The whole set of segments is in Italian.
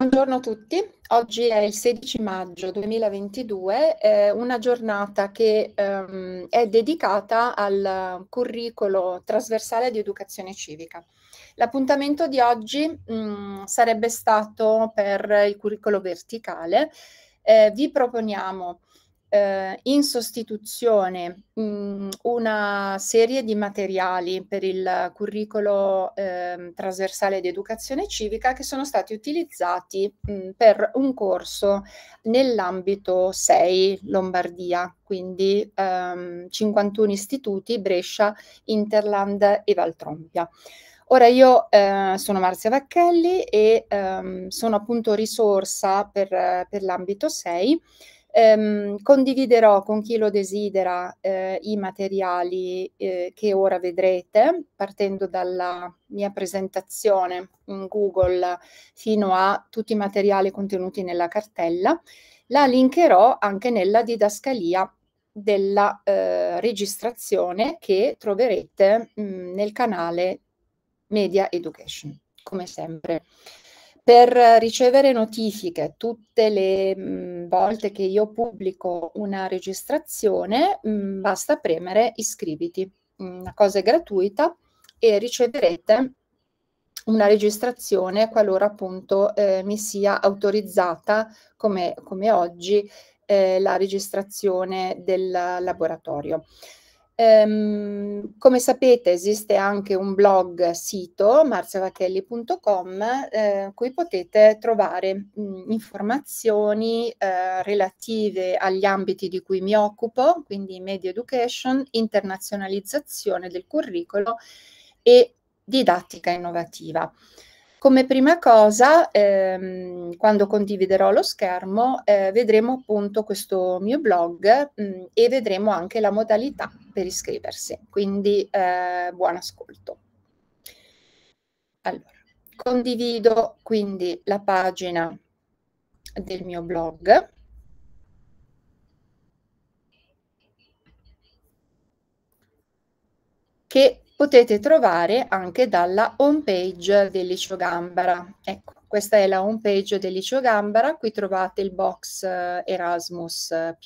Buongiorno a tutti, oggi è il 16 maggio 2022, eh, una giornata che ehm, è dedicata al curriculum trasversale di educazione civica. L'appuntamento di oggi mh, mm, sarebbe stato per il curriculum verticale. Eh, vi proponiamo eh, in sostituzione mh, mm, una serie di materiali per il curriculum eh, trasversale di educazione civica che sono stati utilizzati mh, mm, per un corso nell'ambito 6 Lombardia, quindi ehm, 51 istituti Brescia, Interland e Valtrompia. Ora io eh, sono Marzia Vacchelli e ehm, sono appunto risorsa per, per l'ambito 6 Ehm, condividerò con chi lo desidera eh, i materiali eh, che ora vedrete, partendo dalla mia presentazione in Google fino a tutti i materiali contenuti nella cartella. La linkerò anche nella didascalia della eh, registrazione che troverete mh, mm, nel canale Media Education, come sempre per ricevere notifiche tutte le mh, volte che io pubblico una registrazione, mh, basta premere iscriviti. Una cosa è gratuita e riceverete una registrazione qualora appunto eh, mi sia autorizzata, come, come oggi, eh, la registrazione del laboratorio. Ehm, come sapete esiste anche un blog sito marziavachelli.com eh, cui potete trovare mh, mm, informazioni eh, relative agli ambiti di cui mi occupo, quindi media education, internazionalizzazione del curriculum e didattica innovativa. Come prima cosa, ehm, quando condividerò lo schermo, eh, vedremo appunto questo mio blog mh, mm, e vedremo anche la modalità per iscriversi. Quindi eh, buon ascolto. Allora, condivido quindi la pagina del mio blog. che potete trovare anche dalla home page del Liceo Gambara. Ecco, questa è la home page del Liceo Gambara, qui trovate il box eh, Erasmus eh,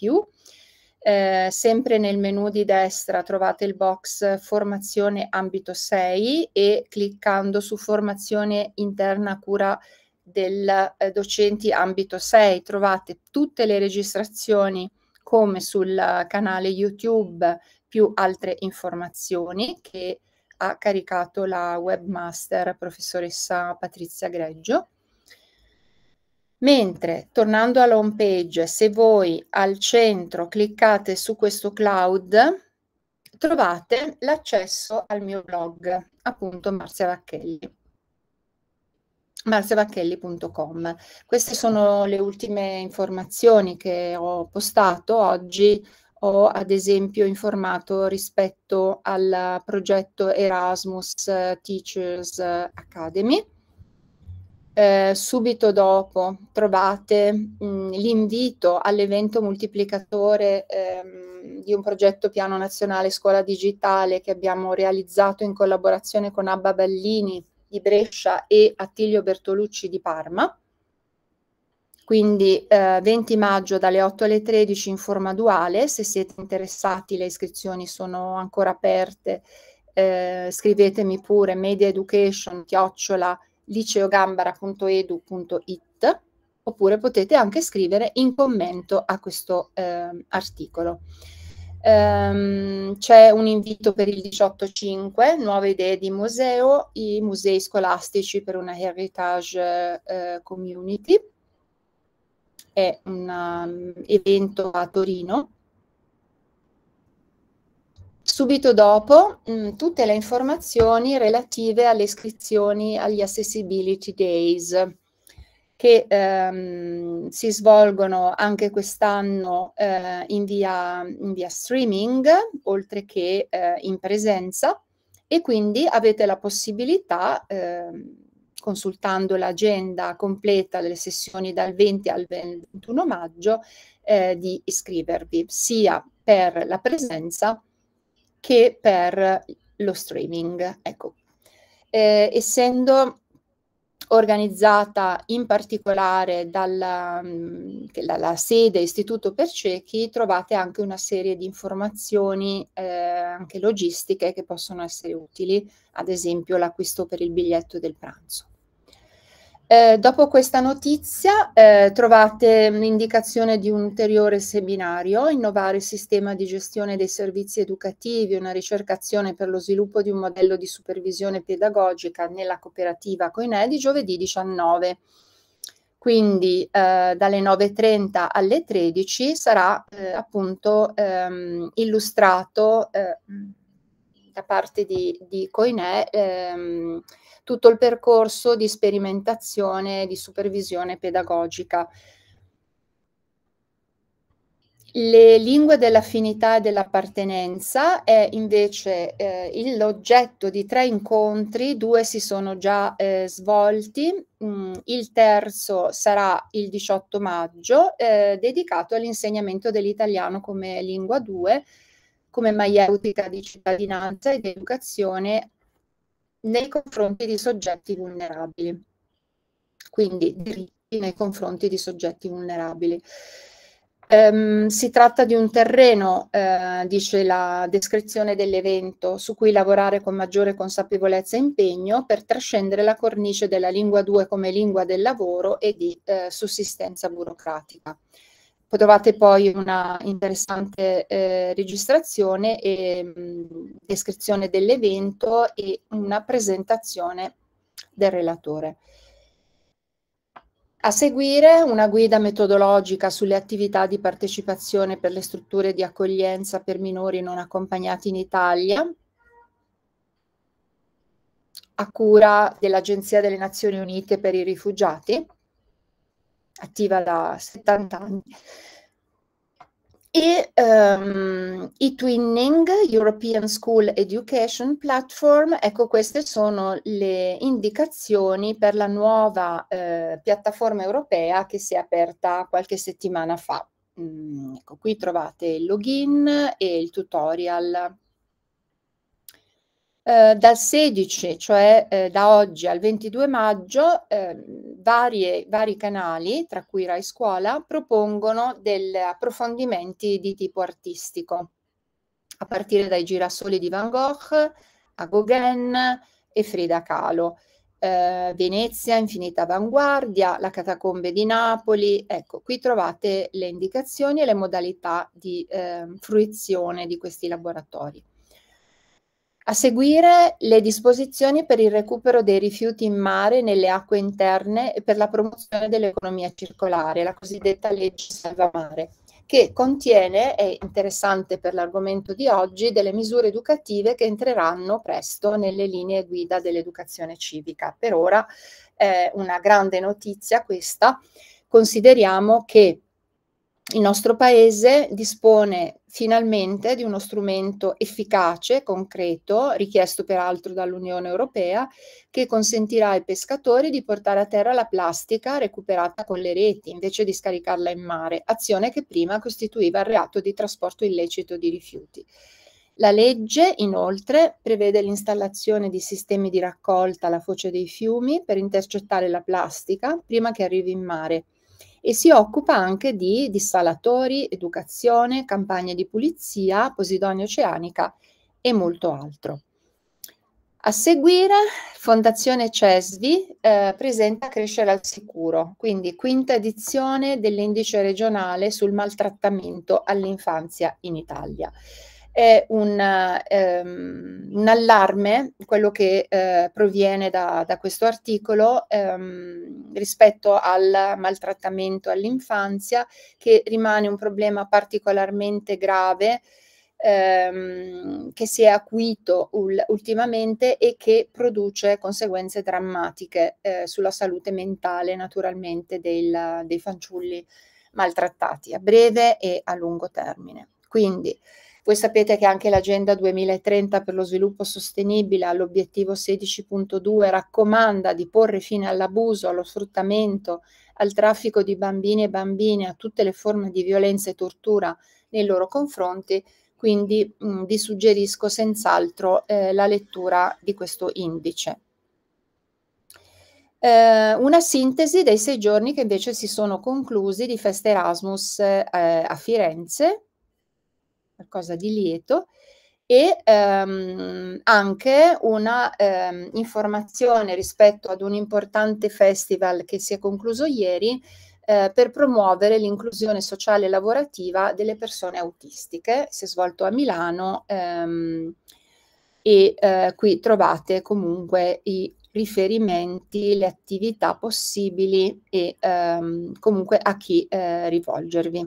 eh, sempre nel menu di destra trovate il box formazione ambito 6 e cliccando su formazione interna cura del eh, docenti ambito 6 trovate tutte le registrazioni come sul eh, canale YouTube più altre informazioni che ha caricato la webmaster professoressa Patrizia Greggio. Mentre tornando alla home page, se voi al centro cliccate su questo cloud, trovate l'accesso al mio blog, appunto Marzia Vacchelli marziavacchelli.com. Queste sono le ultime informazioni che ho postato oggi ho ad esempio informato rispetto al progetto Erasmus Teachers Academy. Eh, subito dopo trovate mh, mm, l'invito all'evento moltiplicatore ehm, di un progetto Piano Nazionale Scuola Digitale che abbiamo realizzato in collaborazione con Abba Ballini di Brescia e Attilio Bertolucci di Parma. Quindi eh, 20 maggio dalle 8 alle 13 in forma duale, se siete interessati le iscrizioni sono ancora aperte, eh, scrivetemi pure mediaeducation liceogambara.edu.it oppure potete anche scrivere in commento a questo eh, articolo. Um, c'è un invito per il 18.5, nuove idee di museo, i musei scolastici per una heritage eh, community è un um, evento a Torino. Subito dopo mh, mm, tutte le informazioni relative alle iscrizioni agli Accessibility Days che ehm, si svolgono anche quest'anno eh, in, via, in, via, streaming, oltre che eh, in presenza, e quindi avete la possibilità eh, consultando l'agenda completa delle sessioni dal 20 al 21 maggio, eh, di iscrivervi sia per la presenza che per lo streaming. Ecco. Eh, essendo organizzata in particolare dalla, dalla, sede Istituto per Ciechi, trovate anche una serie di informazioni eh, anche logistiche che possono essere utili, ad esempio l'acquisto per il biglietto del pranzo. Eh, dopo questa notizia eh, trovate l'indicazione di un ulteriore seminario, innovare il sistema di gestione dei servizi educativi, una ricercazione per lo sviluppo di un modello di supervisione pedagogica nella cooperativa Coinè di giovedì 19. Quindi eh, dalle 9.30 alle 13 sarà eh, appunto ehm, illustrato eh, da parte di, di Coinè ehm, tutto il percorso di sperimentazione, e di supervisione pedagogica. Le lingue dell'affinità e dell'appartenenza è invece eh, l'oggetto di tre incontri, due si sono già eh, svolti, mm, il terzo sarà il 18 maggio, eh, dedicato all'insegnamento dell'italiano come lingua 2, come maieutica di cittadinanza ed educazione nei confronti di soggetti vulnerabili. Quindi diritti nei confronti di soggetti vulnerabili. Um, si tratta di un terreno, eh, dice la descrizione dell'evento, su cui lavorare con maggiore consapevolezza e impegno per trascendere la cornice della lingua 2 come lingua del lavoro e di eh, sussistenza burocratica trovate poi una interessante eh, registrazione e mh, mm, descrizione dell'evento e una presentazione del relatore. A seguire una guida metodologica sulle attività di partecipazione per le strutture di accoglienza per minori non accompagnati in Italia, a cura dell'Agenzia delle Nazioni Unite per i Rifugiati attiva da 70 anni. E um, i Twinning, European School Education Platform, ecco queste sono le indicazioni per la nuova eh, piattaforma europea che si è aperta qualche settimana fa. Mm, ecco, qui trovate il login e il tutorial eh, dal 16, cioè eh, da oggi al 22 maggio, eh, varie, vari canali, tra cui Rai Scuola, propongono degli approfondimenti di tipo artistico, a partire dai girasoli di Van Gogh a Gauguin e Frida Kahlo. Eh, Venezia, Infinita Avanguardia, la Catacombe di Napoli. Ecco, qui trovate le indicazioni e le modalità di ehm, fruizione di questi laboratori. A seguire le disposizioni per il recupero dei rifiuti in mare nelle acque interne e per la promozione dell'economia circolare, la cosiddetta legge salvamare, che contiene, è interessante per l'argomento di oggi, delle misure educative che entreranno presto nelle linee guida dell'educazione civica. Per ora è eh, una grande notizia questa, consideriamo che il nostro Paese dispone finalmente di uno strumento efficace, concreto, richiesto peraltro dall'Unione Europea, che consentirà ai pescatori di portare a terra la plastica recuperata con le reti invece di scaricarla in mare, azione che prima costituiva il reato di trasporto illecito di rifiuti. La legge inoltre prevede l'installazione di sistemi di raccolta alla foce dei fiumi per intercettare la plastica prima che arrivi in mare e si occupa anche di dissalatori, educazione, campagne di pulizia, Posidonia Oceanica e molto altro. A seguire, Fondazione CESVI eh, presenta Crescere al sicuro, quindi quinta edizione dell'indice regionale sul maltrattamento all'infanzia in Italia è un, ehm, un allarme, quello che eh, proviene da, da, questo articolo, ehm, rispetto al maltrattamento all'infanzia, che rimane un problema particolarmente grave ehm, che si è acuito ultimamente e che produce conseguenze drammatiche eh, sulla salute mentale naturalmente del, dei fanciulli maltrattati a breve e a lungo termine. Quindi voi sapete che anche l'Agenda 2030 per lo sviluppo sostenibile all'obiettivo 16.2 raccomanda di porre fine all'abuso, allo sfruttamento, al traffico di bambini e bambine, a tutte le forme di violenza e tortura nei loro confronti, quindi mh, mm, vi suggerisco senz'altro eh, la lettura di questo indice eh, una sintesi dei sei giorni che invece si sono conclusi di Festa Erasmus eh, a Firenze, qualcosa di lieto, e ehm, anche una ehm, informazione rispetto ad un importante festival che si è concluso ieri eh, per promuovere l'inclusione sociale e lavorativa delle persone autistiche. Si è svolto a Milano ehm, e eh, qui trovate comunque i riferimenti, le attività possibili e ehm, comunque a chi eh, rivolgervi.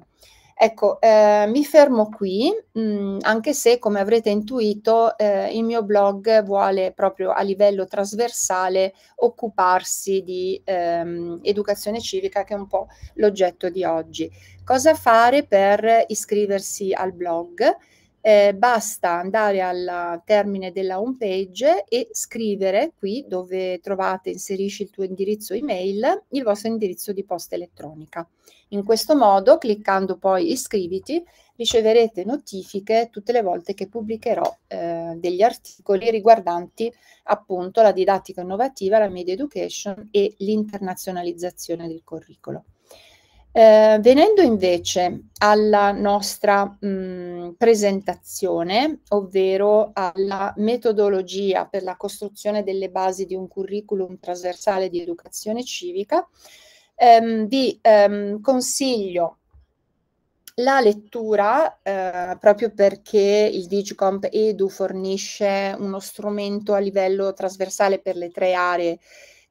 Ecco, eh, mi fermo qui, mh, mm, anche se come avrete intuito eh, il mio blog vuole proprio a livello trasversale occuparsi di ehm, educazione civica che è un po' l'oggetto di oggi. Cosa fare per iscriversi al blog? eh, basta andare al termine della home page e scrivere qui dove trovate, inserisci il tuo indirizzo email, il vostro indirizzo di posta elettronica. In questo modo, cliccando poi iscriviti, riceverete notifiche tutte le volte che pubblicherò eh, degli articoli riguardanti appunto la didattica innovativa, la media education e l'internazionalizzazione del curriculum. Eh, venendo invece alla nostra mh, mm, presentazione, ovvero alla metodologia per la costruzione delle basi di un curriculum trasversale di educazione civica, ehm, vi ehm, consiglio la lettura, eh, proprio perché il Digicomp Edu fornisce uno strumento a livello trasversale per le tre aree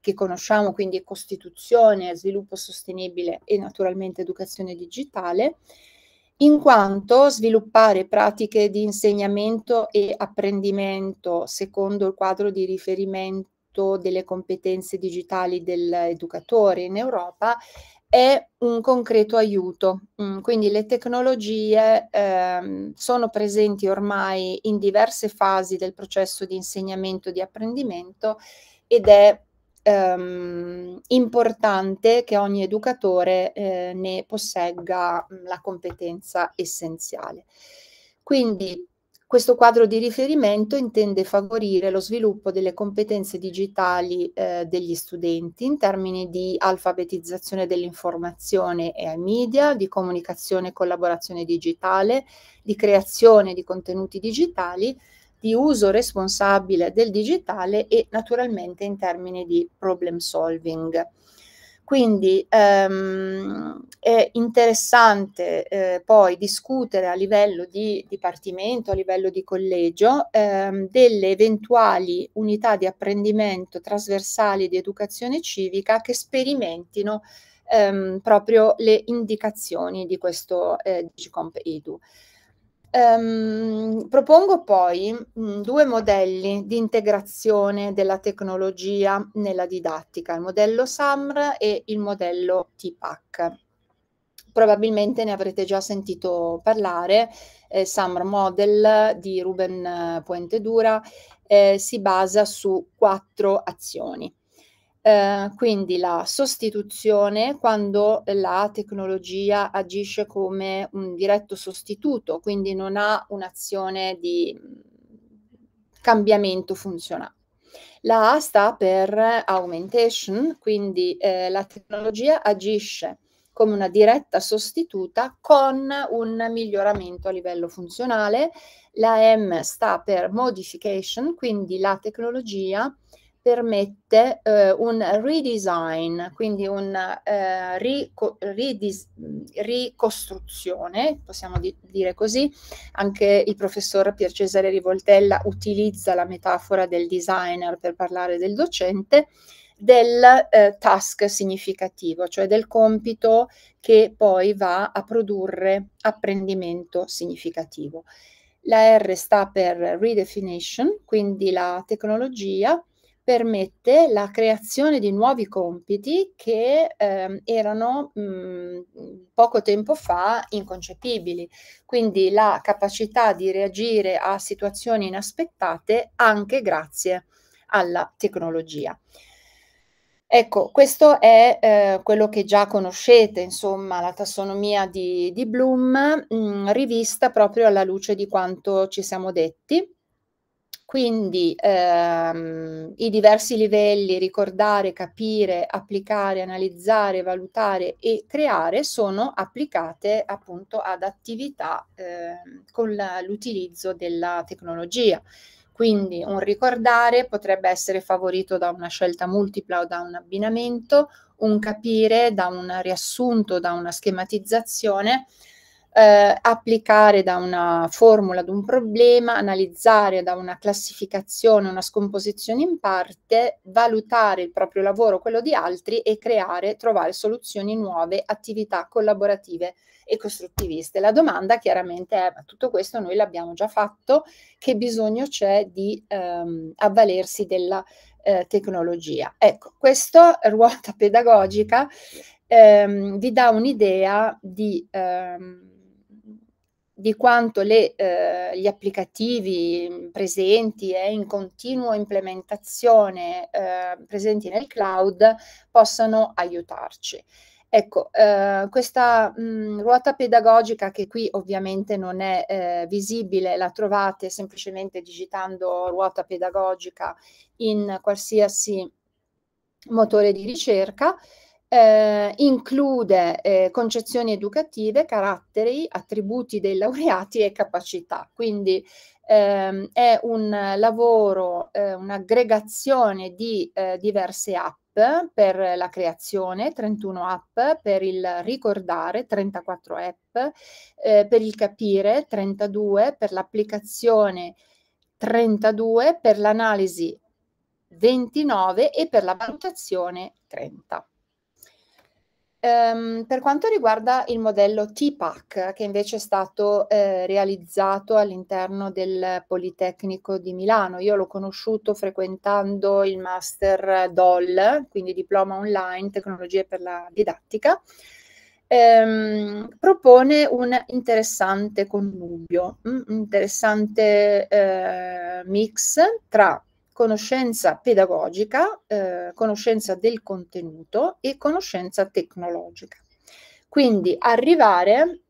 che conosciamo, quindi Costituzione, sviluppo sostenibile e naturalmente educazione digitale, in quanto sviluppare pratiche di insegnamento e apprendimento secondo il quadro di riferimento delle competenze digitali dell'educatore in Europa è un concreto aiuto. Mm, quindi le tecnologie ehm, sono presenti ormai in diverse fasi del processo di insegnamento e di apprendimento ed è ehm, importante che ogni educatore eh, ne possegga mm, la competenza essenziale. Quindi questo quadro di riferimento intende favorire lo sviluppo delle competenze digitali eh, degli studenti in termini di alfabetizzazione dell'informazione e ai media, di comunicazione e collaborazione digitale, di creazione di contenuti digitali di uso responsabile del digitale e naturalmente in termini di problem solving. Quindi ehm, è interessante eh, poi discutere a livello di dipartimento, a livello di collegio, ehm, delle eventuali unità di apprendimento trasversali di educazione civica che sperimentino ehm, proprio le indicazioni di questo eh, Digicomp Edu. Um, propongo poi mh, due modelli di integrazione della tecnologia nella didattica, il modello SAMR e il modello TPAC. Probabilmente ne avrete già sentito parlare, eh, SAMR Model di Ruben Puentedura eh, si basa su quattro azioni. Eh, quindi la sostituzione quando la tecnologia agisce come un diretto sostituto, quindi non ha un'azione di mm, cambiamento funzionale. La A sta per augmentation, quindi eh, la tecnologia agisce come una diretta sostituta con un miglioramento a livello funzionale. La M sta per modification, quindi la tecnologia permette eh, un redesign, quindi una eh, rico ricostruzione, possiamo di dire così, anche il professor Pier Cesare Rivoltella utilizza la metafora del designer per parlare del docente, del eh, task significativo, cioè del compito che poi va a produrre apprendimento significativo. La R sta per redefinition, quindi la tecnologia permette la creazione di nuovi compiti che eh, erano mh, mhmm, poco tempo fa inconcepibili, quindi la capacità di reagire a situazioni inaspettate anche grazie alla tecnologia. Ecco, questo è eh, quello che già conoscete, insomma, la tassonomia di, di Bloom, mh, mhmm, rivista proprio alla luce di quanto ci siamo detti quindi ehm, i diversi livelli, ricordare, capire, applicare, analizzare, valutare e creare sono applicate appunto ad attività eh, con la, l'utilizzo della tecnologia. Quindi un ricordare potrebbe essere favorito da una scelta multipla o da un abbinamento, un capire da un riassunto, da una schematizzazione, eh, applicare da una formula ad un problema, analizzare da una classificazione, una scomposizione in parte, valutare il proprio lavoro, quello di altri e creare, trovare soluzioni nuove, attività collaborative e costruttiviste. La domanda chiaramente è, ma tutto questo noi l'abbiamo già fatto, che bisogno c'è di ehm, avvalersi della eh, tecnologia? Ecco, questo ruota pedagogica ehm, vi dà un'idea di... Ehm, di quanto le, eh, gli applicativi presenti e eh, in continua implementazione eh, presenti nel cloud possano aiutarci. Ecco, eh, questa mh, mm, ruota pedagogica che qui ovviamente non è eh, visibile, la trovate semplicemente digitando ruota pedagogica in qualsiasi motore di ricerca, eh, include eh, concezioni educative, caratteri, attributi dei laureati e capacità. Quindi ehm, è un lavoro, eh, un'aggregazione di eh, diverse app per la creazione, 31 app per il ricordare, 34 app eh, per il capire, 32 per l'applicazione, 32 per l'analisi, 29 e per la valutazione, 30. Um, per quanto riguarda il modello TPAC, che invece è stato eh, realizzato all'interno del Politecnico di Milano, io l'ho conosciuto frequentando il Master DOL, quindi Diploma Online Tecnologie per la Didattica, ehm, propone un interessante connubio, mm, un interessante eh, mix tra conoscenza pedagogica, eh, conoscenza del contenuto e conoscenza tecnologica. Quindi arrivare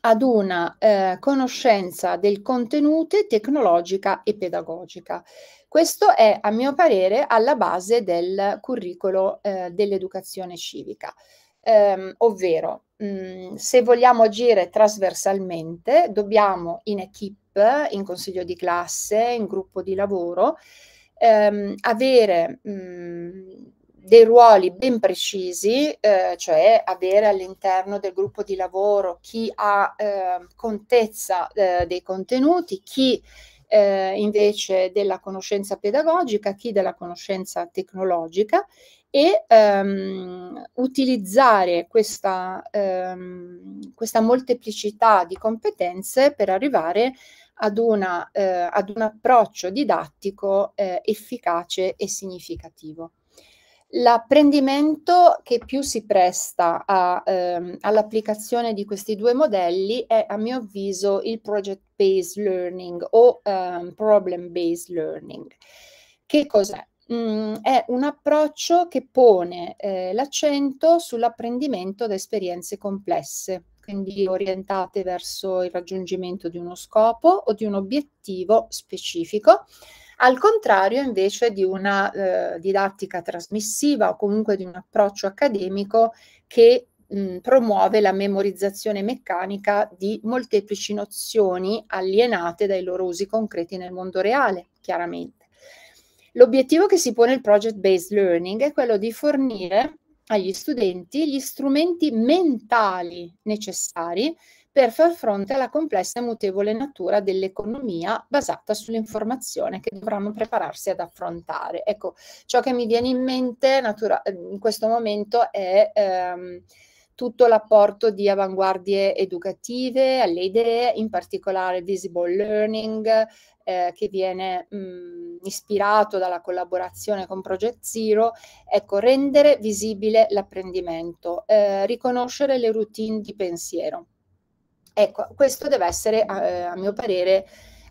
ad una eh, conoscenza del contenuto tecnologica e pedagogica. Questo è, a mio parere, alla base del curriculum eh, dell'educazione civica, ehm, ovvero mh, mm, se vogliamo agire trasversalmente dobbiamo in equip in consiglio di classe, in gruppo di lavoro, ehm, avere mh, mm, dei ruoli ben precisi, eh, cioè avere all'interno del gruppo di lavoro chi ha eh, contezza eh, dei contenuti, chi eh, invece della conoscenza pedagogica, chi della conoscenza tecnologica e ehm, utilizzare questa, ehm, questa molteplicità di competenze per arrivare ad, una, eh, ad un approccio didattico eh, efficace e significativo. L'apprendimento che più si presta ehm, all'applicazione di questi due modelli è, a mio avviso, il project-based learning o ehm, problem-based learning. Che cos'è? Mm, è un approccio che pone eh, l'accento sull'apprendimento da esperienze complesse, quindi orientate verso il raggiungimento di uno scopo o di un obiettivo specifico, al contrario invece di una eh, didattica trasmissiva o comunque di un approccio accademico che mh, promuove la memorizzazione meccanica di molteplici nozioni alienate dai loro usi concreti nel mondo reale, chiaramente. L'obiettivo che si pone il project-based learning è quello di fornire agli studenti gli strumenti mentali necessari per far fronte alla complessa e mutevole natura dell'economia basata sull'informazione che dovranno prepararsi ad affrontare. Ecco, ciò che mi viene in mente natura- in questo momento è ehm, tutto l'apporto di avanguardie educative alle idee, in particolare visible learning, eh, che viene mh, mm, ispirato dalla collaborazione con Project Zero, ecco, rendere visibile l'apprendimento, eh, riconoscere le routine di pensiero. Ecco, questo deve essere, eh, a mio parere,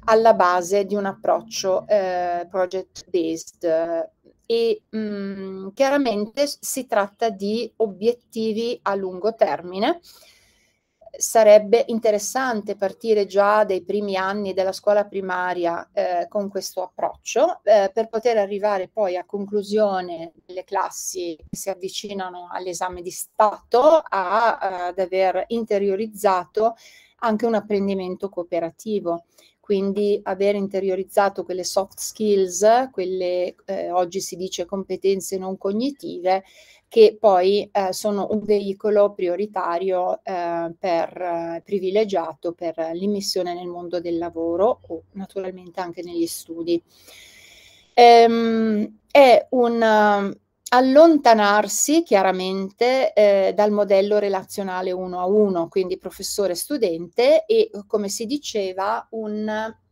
alla base di un approccio eh, project-based e mh, mm, chiaramente si tratta di obiettivi a lungo termine. Sarebbe interessante partire già dai primi anni della scuola primaria eh, con questo approccio eh, per poter arrivare poi a conclusione delle classi che si avvicinano all'esame di Stato a, ad aver interiorizzato anche un apprendimento cooperativo quindi aver interiorizzato quelle soft skills, quelle eh, oggi si dice competenze non cognitive, che poi eh, sono un veicolo prioritario eh, per, eh, privilegiato per l'immissione nel mondo del lavoro o naturalmente anche negli studi. Ehm, è un allontanarsi chiaramente eh, dal modello relazionale uno a uno, quindi professore-studente e come si diceva un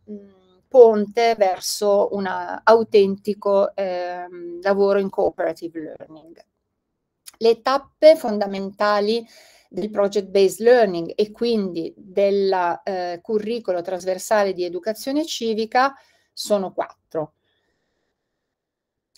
mh, mm, ponte verso un autentico eh, lavoro in cooperative learning. Le tappe fondamentali del project-based learning e quindi del eh, curricolo trasversale di educazione civica sono quattro.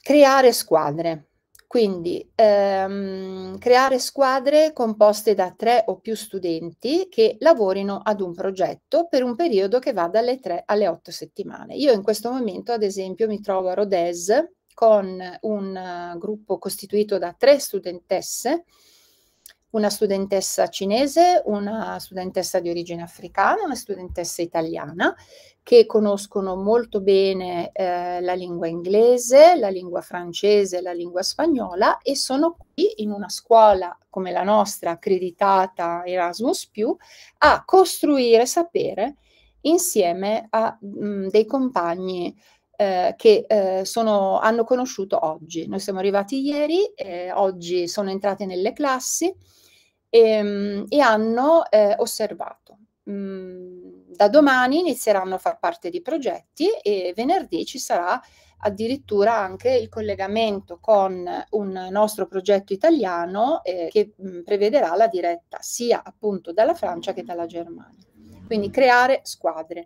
Creare squadre, quindi ehm, creare squadre composte da tre o più studenti che lavorino ad un progetto per un periodo che va dalle tre alle otto settimane. Io in questo momento, ad esempio, mi trovo a Rodez con un uh, gruppo costituito da tre studentesse, una studentessa cinese, una studentessa di origine africana, una studentessa italiana, che conoscono molto bene eh, la lingua inglese, la lingua francese, la lingua spagnola e sono qui in una scuola come la nostra, accreditata Erasmus, a costruire sapere insieme a mh, mm, dei compagni eh, che eh, sono, hanno conosciuto oggi. Noi siamo arrivati ieri, eh, oggi sono entrati nelle classi e, ehm, e hanno eh, osservato. Mh, mm, da domani inizieranno a far parte di progetti e venerdì ci sarà addirittura anche il collegamento con un nostro progetto italiano eh, che mh, mm, prevederà la diretta sia appunto dalla Francia che dalla Germania. Quindi creare squadre,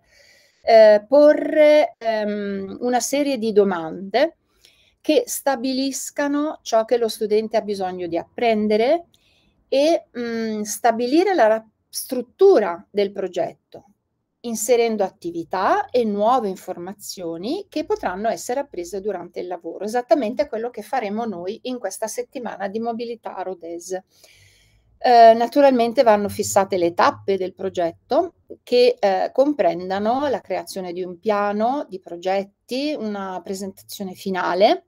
eh, porre ehm, una serie di domande che stabiliscano ciò che lo studente ha bisogno di apprendere e mh, mm, stabilire la struttura del progetto, inserendo attività e nuove informazioni che potranno essere apprese durante il lavoro, esattamente quello che faremo noi in questa settimana di mobilità a Rodez. Eh, naturalmente vanno fissate le tappe del progetto che eh, comprendano la creazione di un piano di progetti, una presentazione finale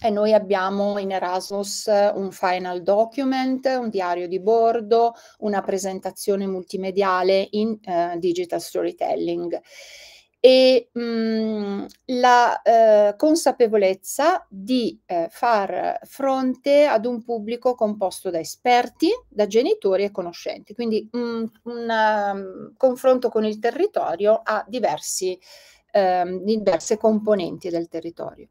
e noi abbiamo in Erasmus un final document, un diario di bordo, una presentazione multimediale in eh, digital storytelling e mh, mm, la eh, consapevolezza di eh, far fronte ad un pubblico composto da esperti, da genitori e conoscenti, quindi mh, mm, un um, mm, confronto con il territorio a diversi, ehm, diverse componenti del territorio.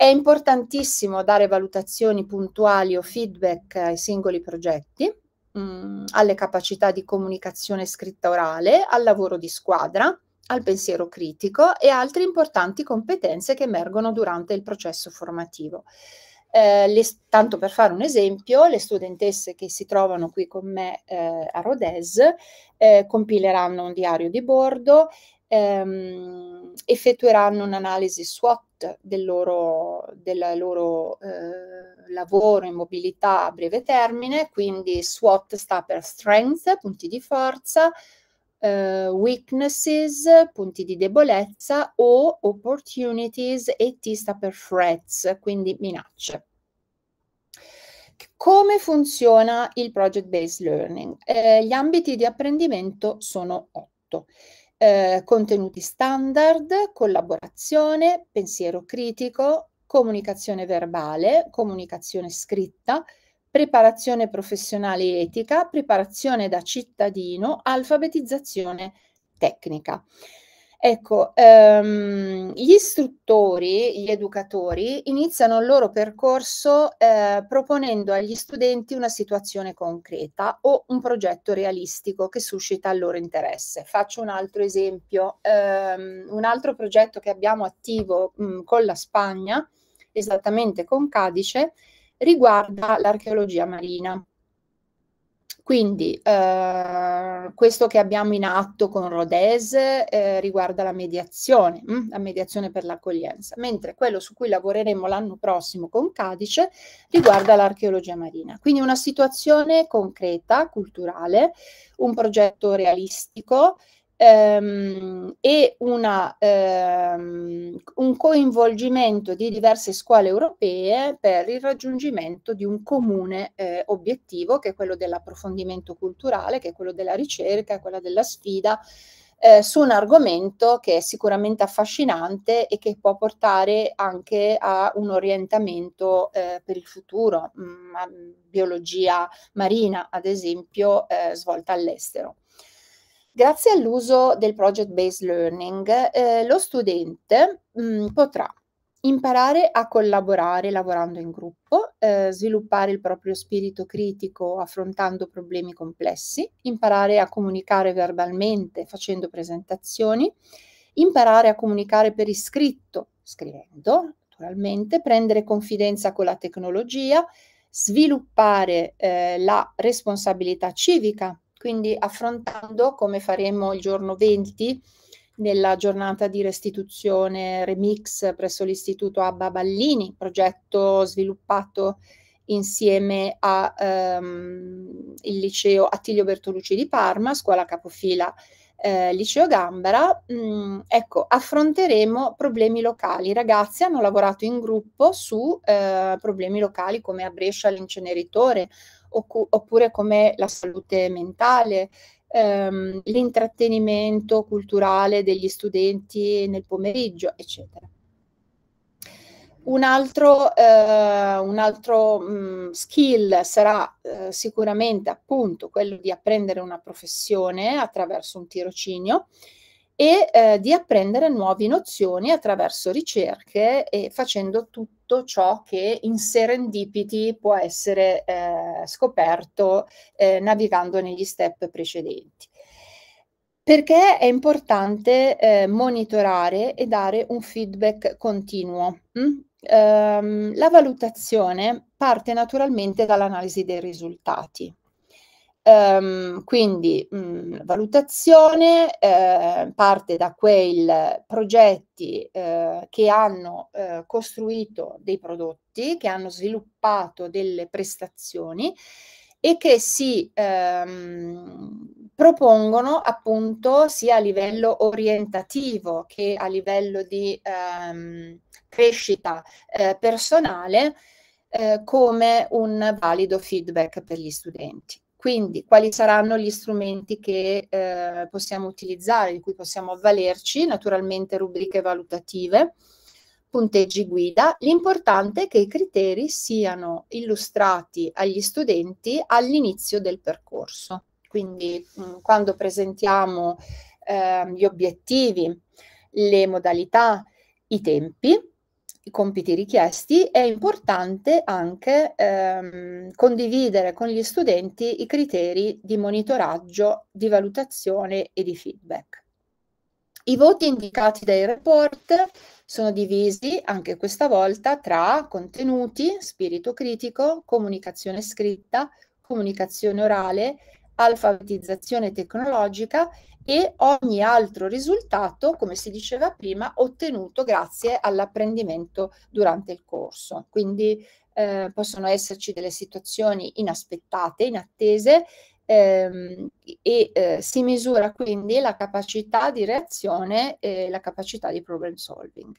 È importantissimo dare valutazioni puntuali o feedback ai singoli progetti, mh, mm, alle capacità di comunicazione scritta orale, al lavoro di squadra, al pensiero critico e altre importanti competenze che emergono durante il processo formativo. Eh, le, tanto per fare un esempio, le studentesse che si trovano qui con me eh, a Rodez eh, compileranno un diario di bordo ehm, effettueranno un'analisi SWOT del loro, del loro eh, lavoro in mobilità a breve termine, quindi SWOT sta per strength, punti di forza, eh, weaknesses, punti di debolezza o opportunities e T sta per threats, quindi minacce come funziona il project based learning? Eh, gli ambiti di apprendimento sono otto eh, contenuti standard, collaborazione, pensiero critico, comunicazione verbale, comunicazione scritta, preparazione professionale etica, preparazione da cittadino, alfabetizzazione tecnica. Ecco, ehm, gli istruttori, gli educatori iniziano il loro percorso eh, proponendo agli studenti una situazione concreta o un progetto realistico che suscita il loro interesse. Faccio un altro esempio, ehm, un altro progetto che abbiamo attivo mh, mm, con la Spagna, esattamente con Cadice, riguarda l'archeologia marina. Quindi eh, questo che abbiamo in atto con Rodez eh, riguarda la mediazione, mh? Mm? la mediazione per l'accoglienza, mentre quello su cui lavoreremo l'anno prossimo con Cadice riguarda l'archeologia marina. Quindi una situazione concreta, culturale, un progetto realistico ehm, e una, ehm, un coinvolgimento di diverse scuole europee per il raggiungimento di un comune eh, obiettivo che è quello dell'approfondimento culturale, che è quello della ricerca, quella della sfida. Eh, su un argomento che è sicuramente affascinante e che può portare anche a un orientamento eh, per il futuro, mh, mm, biologia marina ad esempio eh, svolta all'estero. Grazie all'uso del project-based learning, eh, lo studente mh, mm, potrà imparare a collaborare lavorando in gruppo, eh, sviluppare il proprio spirito critico affrontando problemi complessi, imparare a comunicare verbalmente facendo presentazioni, imparare a comunicare per iscritto, scrivendo, naturalmente, prendere confidenza con la tecnologia, sviluppare eh, la responsabilità civica quindi affrontando come faremo il giorno 20 nella giornata di restituzione remix presso l'Istituto Abba Ballini, progetto sviluppato insieme al ehm, liceo Attilio Bertolucci di Parma, scuola capofila eh, liceo Gambara, Mh, mm, ecco, affronteremo problemi locali. I ragazzi hanno lavorato in gruppo su eh, problemi locali come a Brescia l'inceneritore, oppure come la salute mentale, ehm, l'intrattenimento culturale degli studenti nel pomeriggio, eccetera. Un altro, eh, un altro mh, mm, skill sarà eh, sicuramente appunto quello di apprendere una professione attraverso un tirocinio e eh, di apprendere nuove nozioni attraverso ricerche e facendo tutto ciò che in serendipiti può essere eh, scoperto eh, navigando negli step precedenti. Perché è importante eh, monitorare e dare un feedback continuo. Mm? Ehm, la valutazione parte naturalmente dall'analisi dei risultati. Um, quindi mh, mm, valutazione eh, parte da quei progetti eh, che hanno eh, costruito dei prodotti, che hanno sviluppato delle prestazioni e che si ehm, propongono appunto sia a livello orientativo che a livello di ehm, crescita eh, personale eh, come un valido feedback per gli studenti. Quindi quali saranno gli strumenti che eh, possiamo utilizzare, di cui possiamo avvalerci, naturalmente rubriche valutative, punteggi guida. L'importante è che i criteri siano illustrati agli studenti all'inizio del percorso. Quindi mh, mm, quando presentiamo eh, gli obiettivi, le modalità, i tempi, i compiti richiesti, è importante anche ehm, condividere con gli studenti i criteri di monitoraggio, di valutazione e di feedback. I voti indicati dai report sono divisi anche questa volta tra contenuti, spirito critico, comunicazione scritta, comunicazione orale alfabetizzazione tecnologica e ogni altro risultato, come si diceva prima, ottenuto grazie all'apprendimento durante il corso. Quindi eh, possono esserci delle situazioni inaspettate, inattese ehm, e eh, si misura quindi la capacità di reazione e la capacità di problem solving.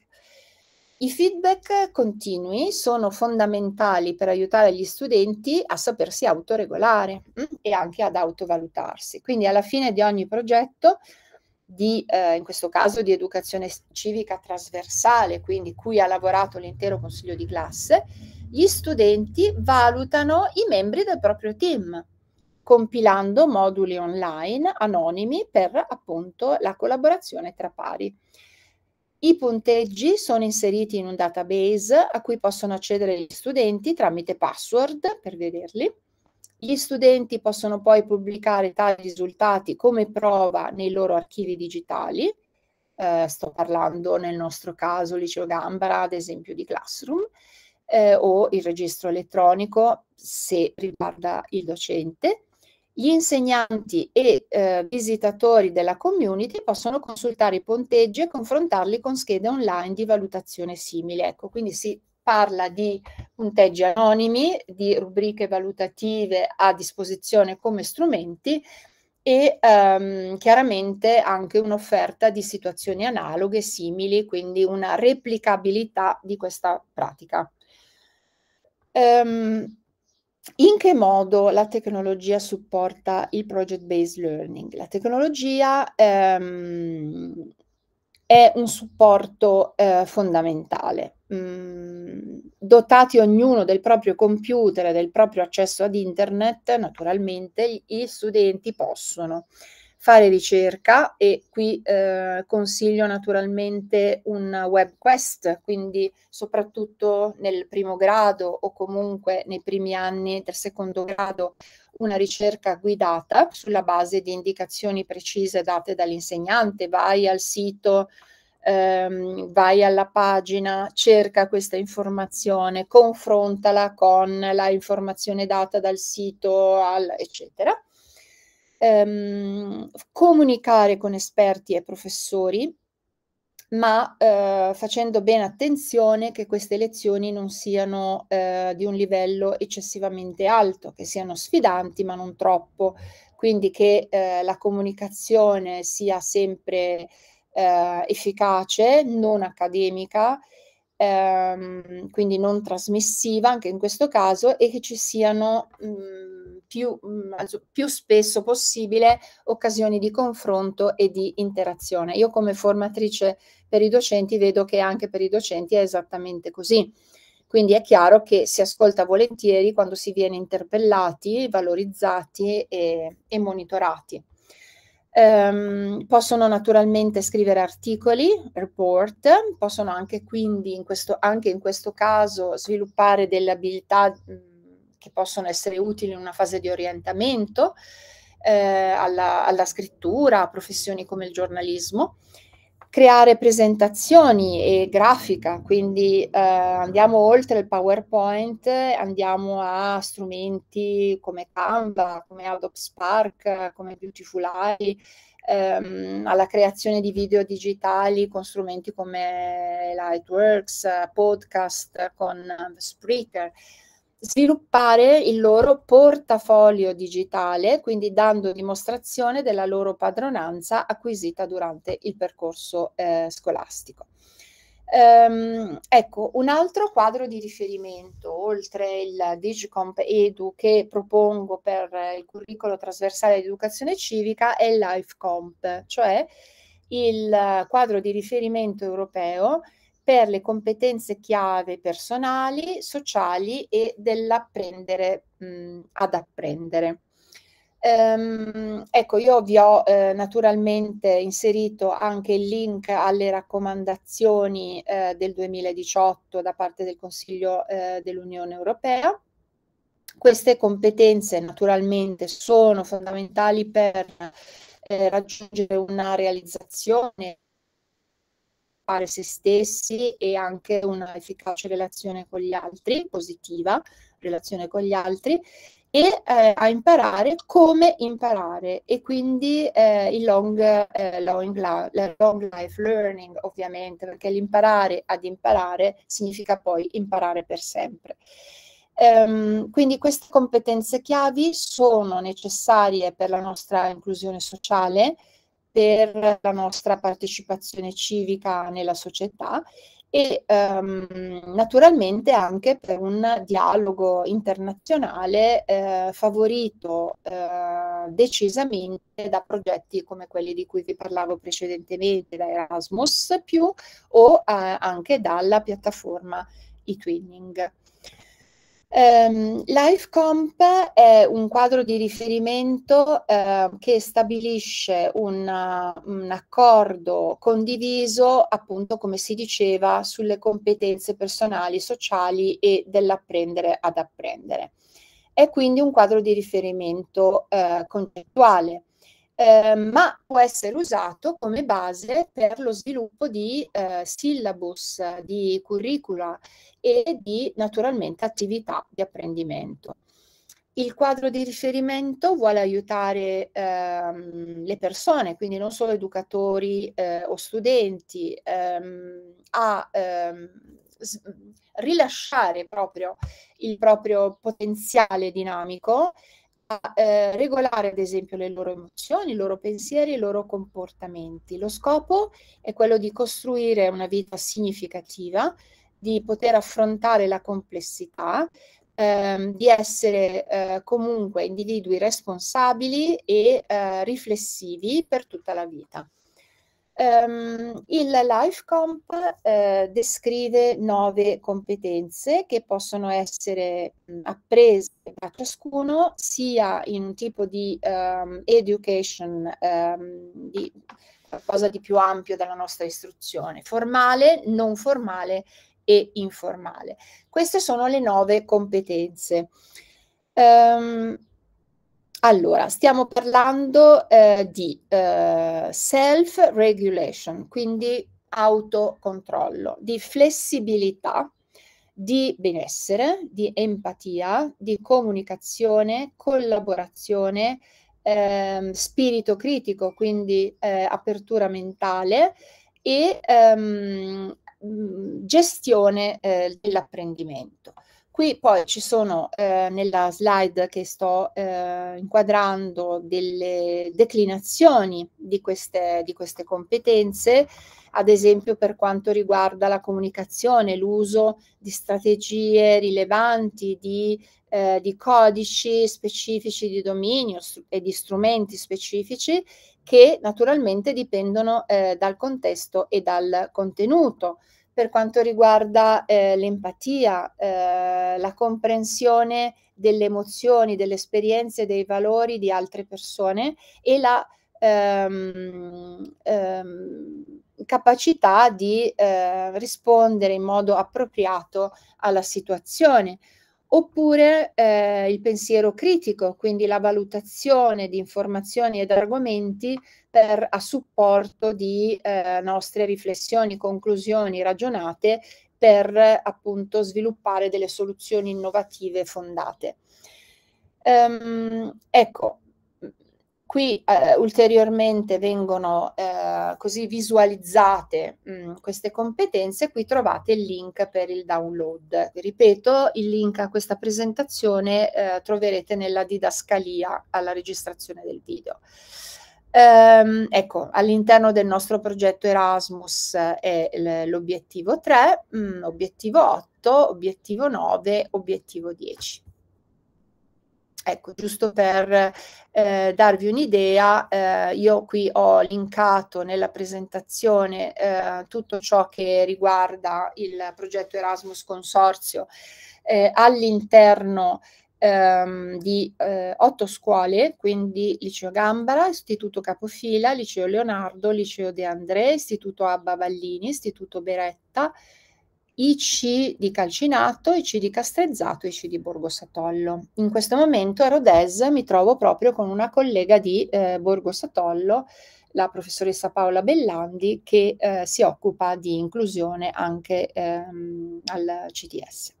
I feedback continui sono fondamentali per aiutare gli studenti a sapersi autoregolare mm, e anche ad autovalutarsi. Quindi alla fine di ogni progetto di, eh, in questo caso di educazione civica trasversale, quindi cui ha lavorato l'intero consiglio di classe, gli studenti valutano i membri del proprio team compilando moduli online anonimi per appunto la collaborazione tra pari. I punteggi sono inseriti in un database a cui possono accedere gli studenti tramite password per vederli. Gli studenti possono poi pubblicare tali risultati come prova nei loro archivi digitali. Eh, sto parlando nel nostro caso Liceo Gambara, ad esempio di Classroom, eh, o il registro elettronico se riguarda il docente gli insegnanti e eh, visitatori della community possono consultare i punteggi e confrontarli con schede online di valutazione simile. Ecco, quindi si parla di punteggi anonimi, di rubriche valutative a disposizione come strumenti e ehm, chiaramente anche un'offerta di situazioni analoghe, simili, quindi una replicabilità di questa pratica. Um, in che modo la tecnologia supporta il project-based learning? La tecnologia ehm, è un supporto eh, fondamentale. Mm, dotati ognuno del proprio computer e del proprio accesso ad internet, naturalmente gli, gli studenti possono fare ricerca e qui eh, consiglio naturalmente un web quest, quindi soprattutto nel primo grado o comunque nei primi anni del secondo grado una ricerca guidata sulla base di indicazioni precise date dall'insegnante, vai al sito Um, vai alla pagina, cerca questa informazione, confrontala con la informazione data dal sito, al, eccetera ehm, comunicare con esperti e professori, ma eh, facendo bene attenzione che queste lezioni non siano eh, di un livello eccessivamente alto, che siano sfidanti ma non troppo, quindi che eh, la comunicazione sia sempre eh, efficace, non accademica ehm, quindi non trasmissiva anche in questo caso, e che ci siano mh, mm, più, mh, mm, più, spesso possibile occasioni di confronto e di interazione. Io come formatrice per i docenti vedo che anche per i docenti è esattamente così. Quindi è chiaro che si ascolta volentieri quando si viene interpellati, valorizzati e, e monitorati. Um, possono naturalmente scrivere articoli, report, possono anche quindi in questo, anche in questo caso sviluppare delle abilità mh, che possono essere utili in una fase di orientamento eh, alla, alla, scrittura, a professioni come il giornalismo creare presentazioni e grafica, quindi eh, andiamo oltre il PowerPoint, andiamo a strumenti come Canva, come Adobe Spark, come Beautiful Eye, ehm, alla creazione di video digitali con strumenti come Lightworks, podcast con Spreaker sviluppare il loro portafoglio digitale, quindi dando dimostrazione della loro padronanza acquisita durante il percorso eh, scolastico. Um, ecco, un altro quadro di riferimento, oltre il Digicomp Edu che propongo per il curriculum trasversale di educazione civica, è il LifeComp, cioè il eh, quadro di riferimento europeo per le competenze chiave personali, sociali e dell'apprendere mh, mm, ad apprendere. Um, ecco, io vi ho eh, naturalmente inserito anche il link alle raccomandazioni eh, del 2018 da parte del Consiglio eh, dell'Unione Europea. Queste competenze naturalmente sono fondamentali per eh, raggiungere una realizzazione sviluppare se stessi e anche una efficace relazione con gli altri, positiva relazione con gli altri, e eh, a imparare come imparare e quindi eh, il long, eh, long, la, long, life learning ovviamente perché l'imparare ad imparare significa poi imparare per sempre. Um, quindi queste competenze chiavi sono necessarie per la nostra inclusione sociale per la nostra partecipazione civica nella società e ehm, naturalmente anche per un dialogo internazionale eh, favorito eh, decisamente da progetti come quelli di cui vi parlavo precedentemente, da Erasmus, o eh, anche dalla piattaforma e-twinning. Um, LifeComp è un quadro di riferimento uh, che stabilisce una, un accordo condiviso, appunto come si diceva, sulle competenze personali, sociali e dell'apprendere ad apprendere. È quindi un quadro di riferimento uh, concettuale eh, ma può essere usato come base per lo sviluppo di eh, syllabus, di curricula e di naturalmente attività di apprendimento. Il quadro di riferimento vuole aiutare ehm, le persone, quindi non solo educatori eh, o studenti, ehm, a ehm, rilasciare proprio il proprio potenziale dinamico eh, regolare ad esempio le loro emozioni, i loro pensieri, i loro comportamenti. Lo scopo è quello di costruire una vita significativa, di poter affrontare la complessità, ehm, di essere eh, comunque individui responsabili e eh, riflessivi per tutta la vita. Um, il Life Comp eh, descrive nove competenze che possono essere apprese da ciascuno sia in un tipo di um, education, um, di qualcosa di più ampio della nostra istruzione, formale, non formale e informale. Queste sono le nove competenze. Um, allora, stiamo parlando eh, di eh, self-regulation, quindi autocontrollo, di flessibilità, di benessere, di empatia, di comunicazione, collaborazione, eh, spirito critico, quindi eh, apertura mentale e ehm, mm, gestione eh, dell'apprendimento. Qui poi ci sono eh, nella slide che sto eh, inquadrando delle declinazioni di queste, di queste competenze, ad esempio per quanto riguarda la comunicazione, l'uso di strategie rilevanti, di, eh, di codici specifici di dominio e di strumenti specifici che naturalmente dipendono eh, dal contesto e dal contenuto per quanto riguarda eh, l'empatia, eh, la comprensione delle emozioni, delle esperienze, dei valori di altre persone e la ehm, ehm, capacità di eh, rispondere in modo appropriato alla situazione. Oppure eh, il pensiero critico, quindi la valutazione di informazioni ed argomenti per, a supporto di eh, nostre riflessioni, conclusioni ragionate per appunto sviluppare delle soluzioni innovative fondate. Ehm, ecco, qui eh, ulteriormente vengono eh, così visualizzate mh, mm, queste competenze, qui trovate il link per il download. Ripeto, il link a questa presentazione eh, troverete nella didascalia alla registrazione del video. Ehm, ecco, all'interno del nostro progetto Erasmus è l'obiettivo 3, mh, mm, obiettivo 8, obiettivo 9, obiettivo 10. Ecco, giusto per eh, darvi un'idea, eh, io qui ho linkato nella presentazione eh, tutto ciò che riguarda il progetto Erasmus Consorzio eh, all'interno ehm, di eh, otto scuole, quindi Liceo Gambara, Istituto Capofila, Liceo Leonardo, Liceo De André, Istituto Abba Vallini, Istituto Beretta, IC di Calcinato, IC di Castrezzato, IC di Borgo Satollo. In questo momento a Rodez mi trovo proprio con una collega di eh, Borgo Satollo, la professoressa Paola Bellandi, che eh, si occupa di inclusione anche ehm, al CTS.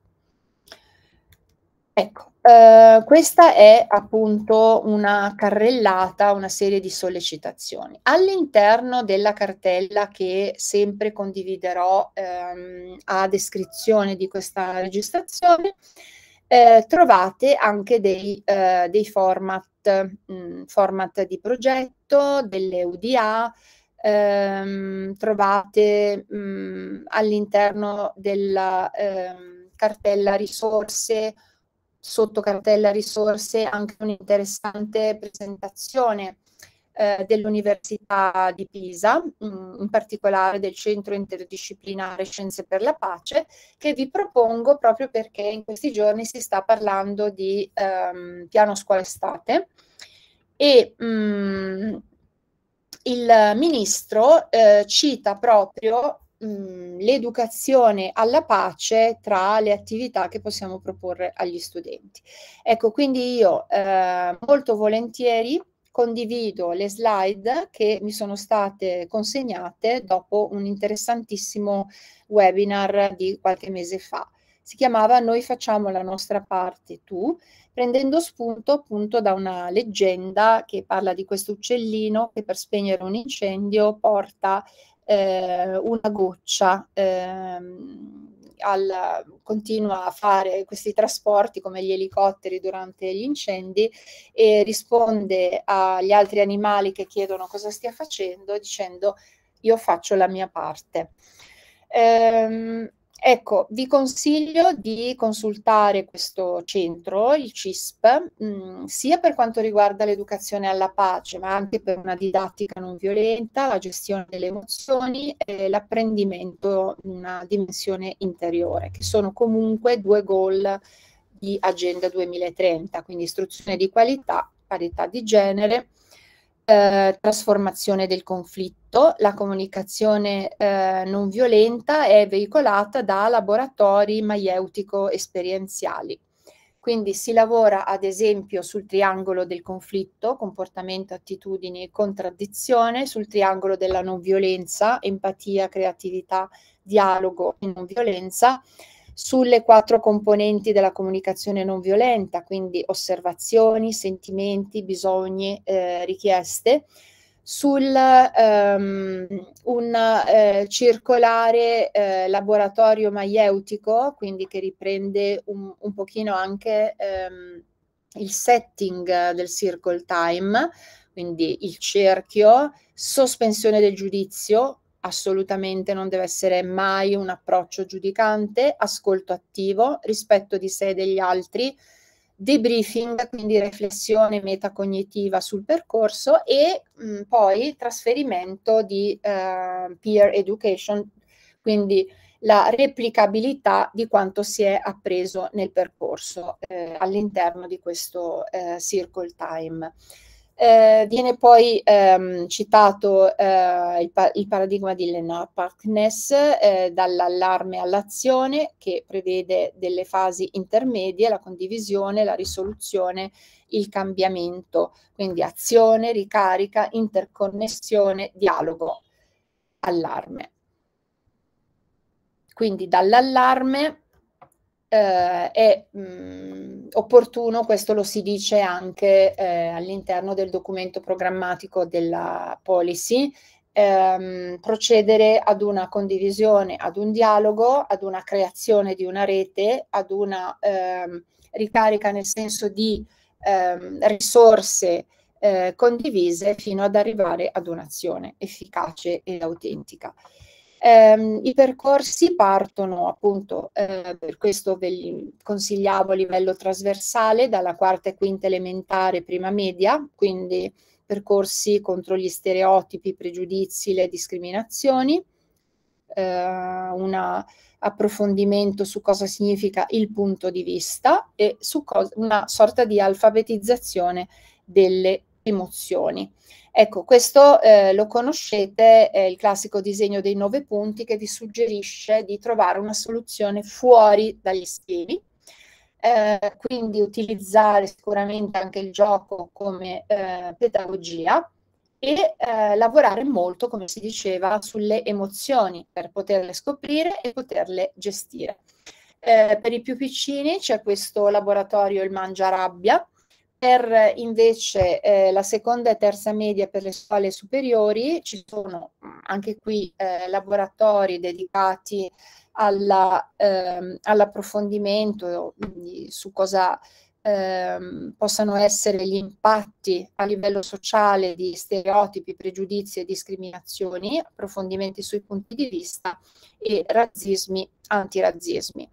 Ecco, eh, questa è appunto una carrellata, una serie di sollecitazioni. All'interno della cartella che sempre condividerò ehm, a descrizione di questa registrazione, eh, trovate anche dei, eh, dei format, mh, mm, format di progetto, delle UDA, ehm, trovate mm, all'interno della ehm, cartella risorse, sotto cartella risorse anche un'interessante presentazione eh, dell'Università di Pisa, mm, in particolare del Centro Interdisciplinare Scienze per la Pace, che vi propongo proprio perché in questi giorni si sta parlando di ehm, piano scuola estate e mh, mm, il ministro eh, cita proprio Mm, l'educazione alla pace tra le attività che possiamo proporre agli studenti. Ecco, quindi io eh, molto volentieri condivido le slide che mi sono state consegnate dopo un interessantissimo webinar di qualche mese fa. Si chiamava Noi facciamo la nostra parte tu, prendendo spunto appunto da una leggenda che parla di questo uccellino che per spegnere un incendio porta eh, una goccia ehm, alla, continua a fare questi trasporti come gli elicotteri durante gli incendi e risponde agli altri animali che chiedono cosa stia facendo dicendo io faccio la mia parte. Ehm, Ecco, vi consiglio di consultare questo centro, il CISP, mm, sia per quanto riguarda l'educazione alla pace, ma anche per una didattica non violenta, la gestione delle emozioni e l'apprendimento in una dimensione interiore, che sono comunque due goal di Agenda 2030, quindi istruzione di qualità, parità di genere eh, trasformazione del conflitto, la comunicazione eh, non violenta è veicolata da laboratori maieutico-esperienziali. Quindi si lavora ad esempio sul triangolo del conflitto, comportamento, attitudini e contraddizione, sul triangolo della non violenza, empatia, creatività, dialogo e non violenza, sulle quattro componenti della comunicazione non violenta, quindi osservazioni, sentimenti, bisogni, eh, richieste, sul um, un eh, circolare eh, laboratorio maieutico, quindi che riprende un, un pochino anche ehm, il setting del circle time, quindi il cerchio, sospensione del giudizio, assolutamente non deve essere mai un approccio giudicante, ascolto attivo, rispetto di sé e degli altri, debriefing, quindi riflessione metacognitiva sul percorso e mh, mm, poi trasferimento di eh, peer education, quindi la replicabilità di quanto si è appreso nel percorso eh, all'interno di questo eh, circle time. Eh, viene poi ehm, citato eh, il, pa- il, paradigma di Lennart Parkness eh, dall'allarme all'azione che prevede delle fasi intermedie, la condivisione, la risoluzione, il cambiamento, quindi azione, ricarica, interconnessione, dialogo, allarme. Quindi dall'allarme eh, è mh, mm, opportuno, questo lo si dice anche eh, all'interno del documento programmatico della policy, ehm, procedere ad una condivisione, ad un dialogo, ad una creazione di una rete, ad una ehm, ricarica nel senso di ehm, risorse eh, condivise fino ad arrivare ad un'azione efficace e autentica. Ehm, I percorsi partono appunto, eh, per questo ve li consigliavo a livello trasversale, dalla quarta e quinta elementare, prima media, quindi percorsi contro gli stereotipi, i pregiudizi, le discriminazioni, eh, un approfondimento su cosa significa il punto di vista e su cosa, una sorta di alfabetizzazione delle emozioni. Ecco, questo eh, lo conoscete, è il classico disegno dei nove punti che vi suggerisce di trovare una soluzione fuori dagli schemi, eh, quindi utilizzare sicuramente anche il gioco come eh, pedagogia e eh, lavorare molto, come si diceva, sulle emozioni per poterle scoprire e poterle gestire. Eh, per i più piccini c'è questo laboratorio Il Mangia Rabbia, per invece eh, la seconda e terza media per le scuole superiori ci sono mm, anche qui eh, laboratori dedicati alla, ehm, all'approfondimento su cosa ehm, possano essere gli impatti a livello sociale di stereotipi, pregiudizi e discriminazioni, approfondimenti sui punti di vista e razzismi, antirazzismi.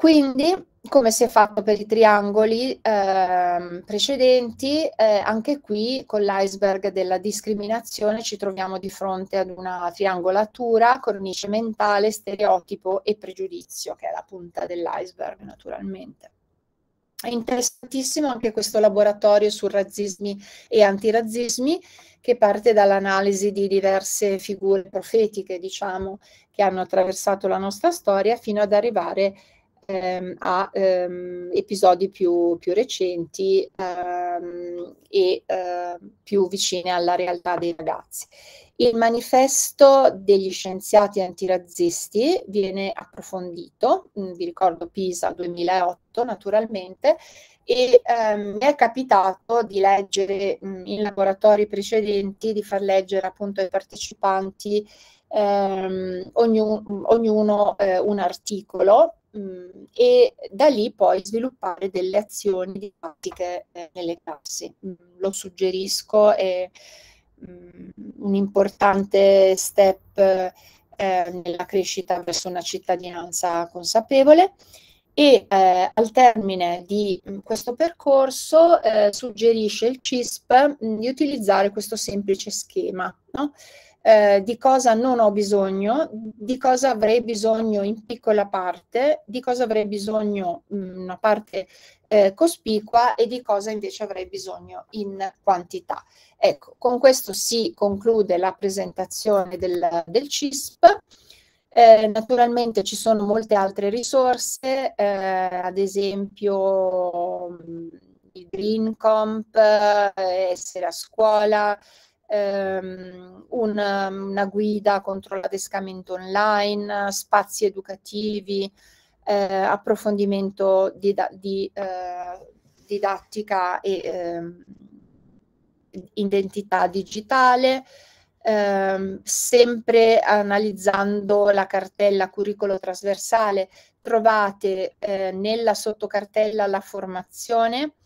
Quindi, come si è fatto per i triangoli eh, precedenti, eh, anche qui con l'iceberg della discriminazione ci troviamo di fronte ad una triangolatura, cornice mentale, stereotipo e pregiudizio, che è la punta dell'iceberg naturalmente. È interessantissimo anche questo laboratorio su razzismi e antirazzismi che parte dall'analisi di diverse figure profetiche, diciamo, che hanno attraversato la nostra storia fino ad arrivare a ehm, a ehm, episodi più, più recenti ehm, e eh, più vicine alla realtà dei ragazzi. Il manifesto degli scienziati antirazzisti viene approfondito, mm, vi ricordo Pisa 2008 naturalmente, e ehm, mi è capitato di leggere mh, mm, in laboratori precedenti, di far leggere appunto ai partecipanti ehm, ognuno, ognuno eh, un articolo mh, mm, e da lì poi sviluppare delle azioni didattiche eh, nelle classi. Mh, mm, lo suggerisco, è mh, mm, un importante step eh, nella crescita verso una cittadinanza consapevole e eh, al termine di questo percorso eh, suggerisce il CISP mh, di utilizzare questo semplice schema. No? Eh, di cosa non ho bisogno, di cosa avrei bisogno in piccola parte, di cosa avrei bisogno in una parte eh, cospicua e di cosa invece avrei bisogno in quantità. Ecco, con questo si conclude la presentazione del, del CISP. Eh, naturalmente ci sono molte altre risorse, eh, ad esempio mm, il Green Comp, eh, essere a scuola, ehm, una, una, guida contro l'adescamento online, spazi educativi, eh, approfondimento di, di eh, didattica e eh, identità digitale. Ehm, sempre analizzando la cartella curriculum trasversale trovate eh, nella sottocartella la formazione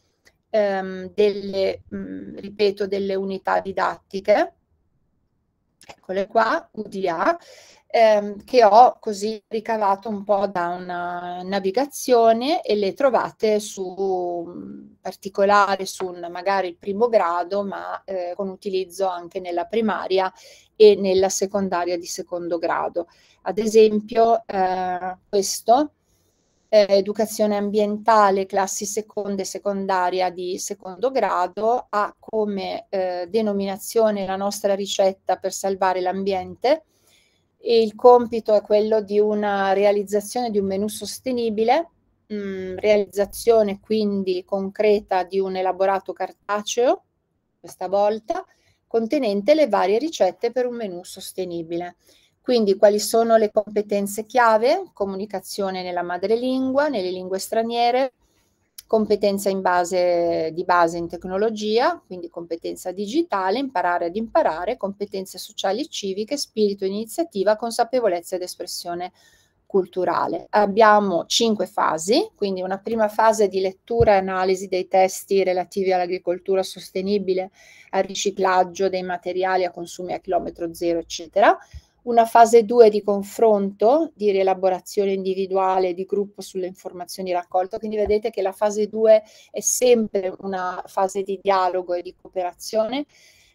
ehm, delle, mh, mm, ripeto, delle unità didattiche, eccole qua, UDA, ehm, che ho così ricavato un po' da una navigazione e le trovate su mm, particolare su un, magari il primo grado, ma eh, con utilizzo anche nella primaria e nella secondaria di secondo grado. Ad esempio eh, questo eh, educazione ambientale classi seconde e secondaria di secondo grado, ha come eh, denominazione la nostra ricetta per salvare l'ambiente e il compito è quello di una realizzazione di un menu sostenibile, mh, mm, realizzazione quindi concreta di un elaborato cartaceo, questa volta, contenente le varie ricette per un menu sostenibile. Quindi quali sono le competenze chiave? Comunicazione nella madrelingua, nelle lingue straniere, competenza base, di base in tecnologia, quindi competenza digitale, imparare ad imparare, competenze sociali e civiche, spirito, iniziativa, consapevolezza ed espressione culturale. Abbiamo cinque fasi, quindi una prima fase di lettura e analisi dei testi relativi all'agricoltura sostenibile, al riciclaggio dei materiali a consumi a chilometro zero, eccetera una fase 2 di confronto, di rielaborazione individuale, di gruppo sulle informazioni raccolte, quindi vedete che la fase 2 è sempre una fase di dialogo e di cooperazione.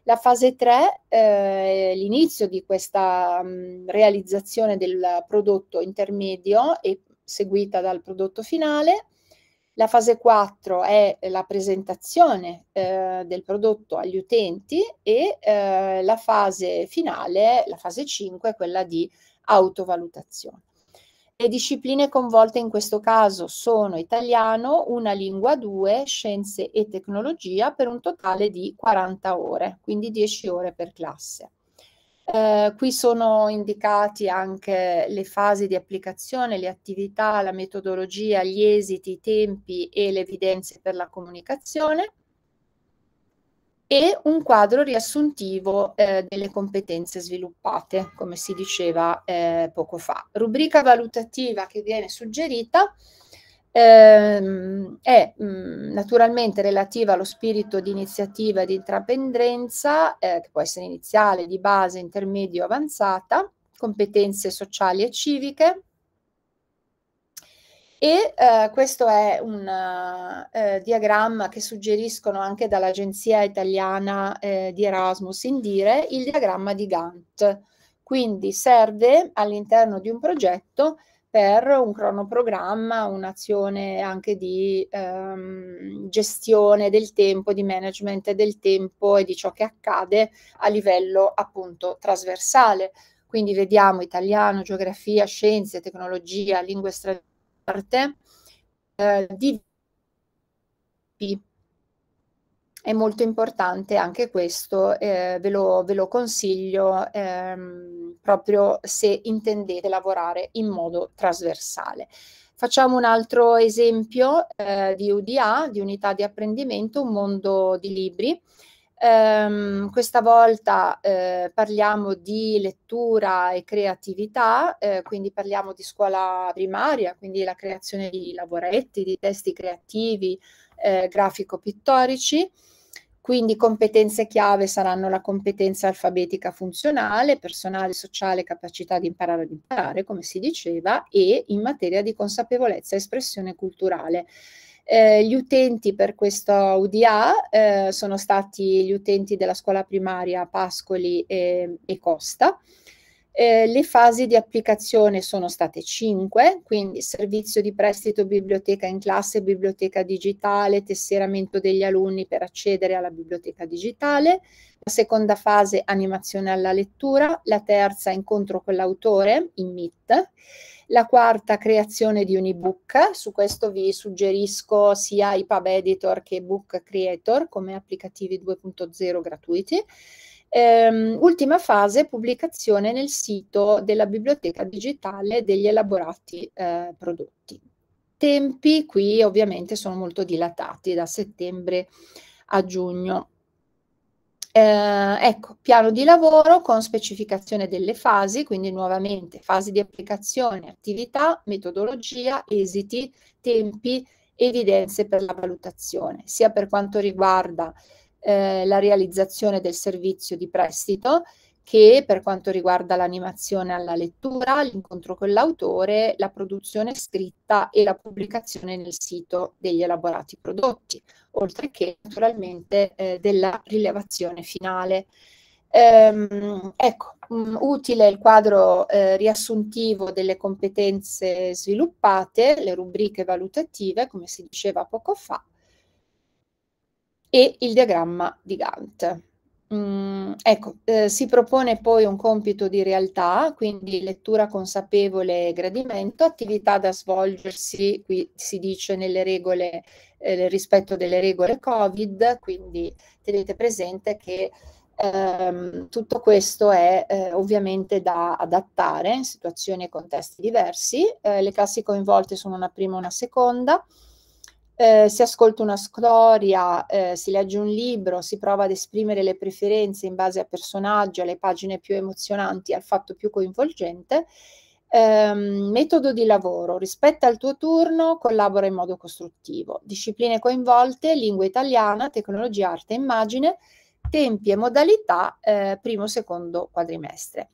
La fase 3 eh, è l'inizio di questa mh, mm, realizzazione del prodotto intermedio e seguita dal prodotto finale la fase 4 è la presentazione eh, del prodotto agli utenti e eh, la fase finale, la fase 5, è quella di autovalutazione. Le discipline coinvolte in questo caso sono italiano, una lingua 2, scienze e tecnologia per un totale di 40 ore, quindi 10 ore per classe. Eh, qui sono indicati anche le fasi di applicazione, le attività, la metodologia, gli esiti, i tempi e le evidenze per la comunicazione e un quadro riassuntivo eh, delle competenze sviluppate, come si diceva eh, poco fa. Rubrica valutativa che viene suggerita ehm, è mh, mm, naturalmente relativa allo spirito di iniziativa e di intraprendenza, eh, che può essere iniziale, di base, intermedio, avanzata, competenze sociali e civiche, e eh, questo è un eh, diagramma che suggeriscono anche dall'Agenzia Italiana eh, di Erasmus Indire, il diagramma di Gantt. Quindi serve all'interno di un progetto per un cronoprogramma, un'azione anche di ehm, gestione del tempo, di management del tempo e di ciò che accade a livello appunto trasversale. Quindi vediamo italiano, geografia, scienze, tecnologia, lingue straniere, eh, di è molto importante anche questo, eh, ve, lo, ve, lo, consiglio ehm, proprio se intendete lavorare in modo trasversale. Facciamo un altro esempio eh, di UDA, di unità di apprendimento, un mondo di libri. Um, questa volta eh, parliamo di lettura e creatività, eh, quindi parliamo di scuola primaria, quindi la creazione di lavoretti, di testi creativi, eh, grafico-pittorici. Quindi competenze chiave saranno la competenza alfabetica funzionale, personale, sociale, capacità di imparare ad imparare, come si diceva, e in materia di consapevolezza e espressione culturale. Eh, gli utenti per questo UDA eh, sono stati gli utenti della scuola primaria Pascoli e, e Costa, eh, le fasi di applicazione sono state cinque, quindi servizio di prestito biblioteca in classe, biblioteca digitale, tesseramento degli alunni per accedere alla biblioteca digitale, la seconda fase animazione alla lettura, la terza incontro con l'autore in Meet, la quarta creazione di un ebook, su questo vi suggerisco sia iPub Editor che Book Creator come applicativi 2.0 gratuiti. Ehm, ultima fase, pubblicazione nel sito della biblioteca digitale degli elaborati eh, prodotti. Tempi qui ovviamente sono molto dilatati, da settembre a giugno. Eh, ecco, piano di lavoro con specificazione delle fasi, quindi nuovamente fasi di applicazione, attività, metodologia, esiti, tempi, evidenze per la valutazione, sia per quanto riguarda eh, la realizzazione del servizio di prestito che per quanto riguarda l'animazione alla lettura, l'incontro con l'autore, la produzione scritta e la pubblicazione nel sito degli elaborati prodotti, oltre che naturalmente eh, della rilevazione finale. Ehm, ecco, mh, mm, utile il quadro eh, riassuntivo delle competenze sviluppate, le rubriche valutative, come si diceva poco fa, e il diagramma di Gantt. Mm, ecco, eh, si propone poi un compito di realtà, quindi lettura consapevole e gradimento, attività da svolgersi, qui si dice nelle regole, eh, rispetto delle regole Covid, quindi tenete presente che ehm, tutto questo è eh, ovviamente da adattare in situazioni e contesti diversi, eh, le classi coinvolte sono una prima e una seconda, eh, si ascolta una storia, eh, si legge un libro, si prova ad esprimere le preferenze in base a personaggio, alle pagine più emozionanti, al fatto più coinvolgente. Eh, metodo di lavoro, rispetta il tuo turno, collabora in modo costruttivo. Discipline coinvolte, lingua italiana, tecnologia, arte e immagine, tempi e modalità, eh, primo, secondo quadrimestre.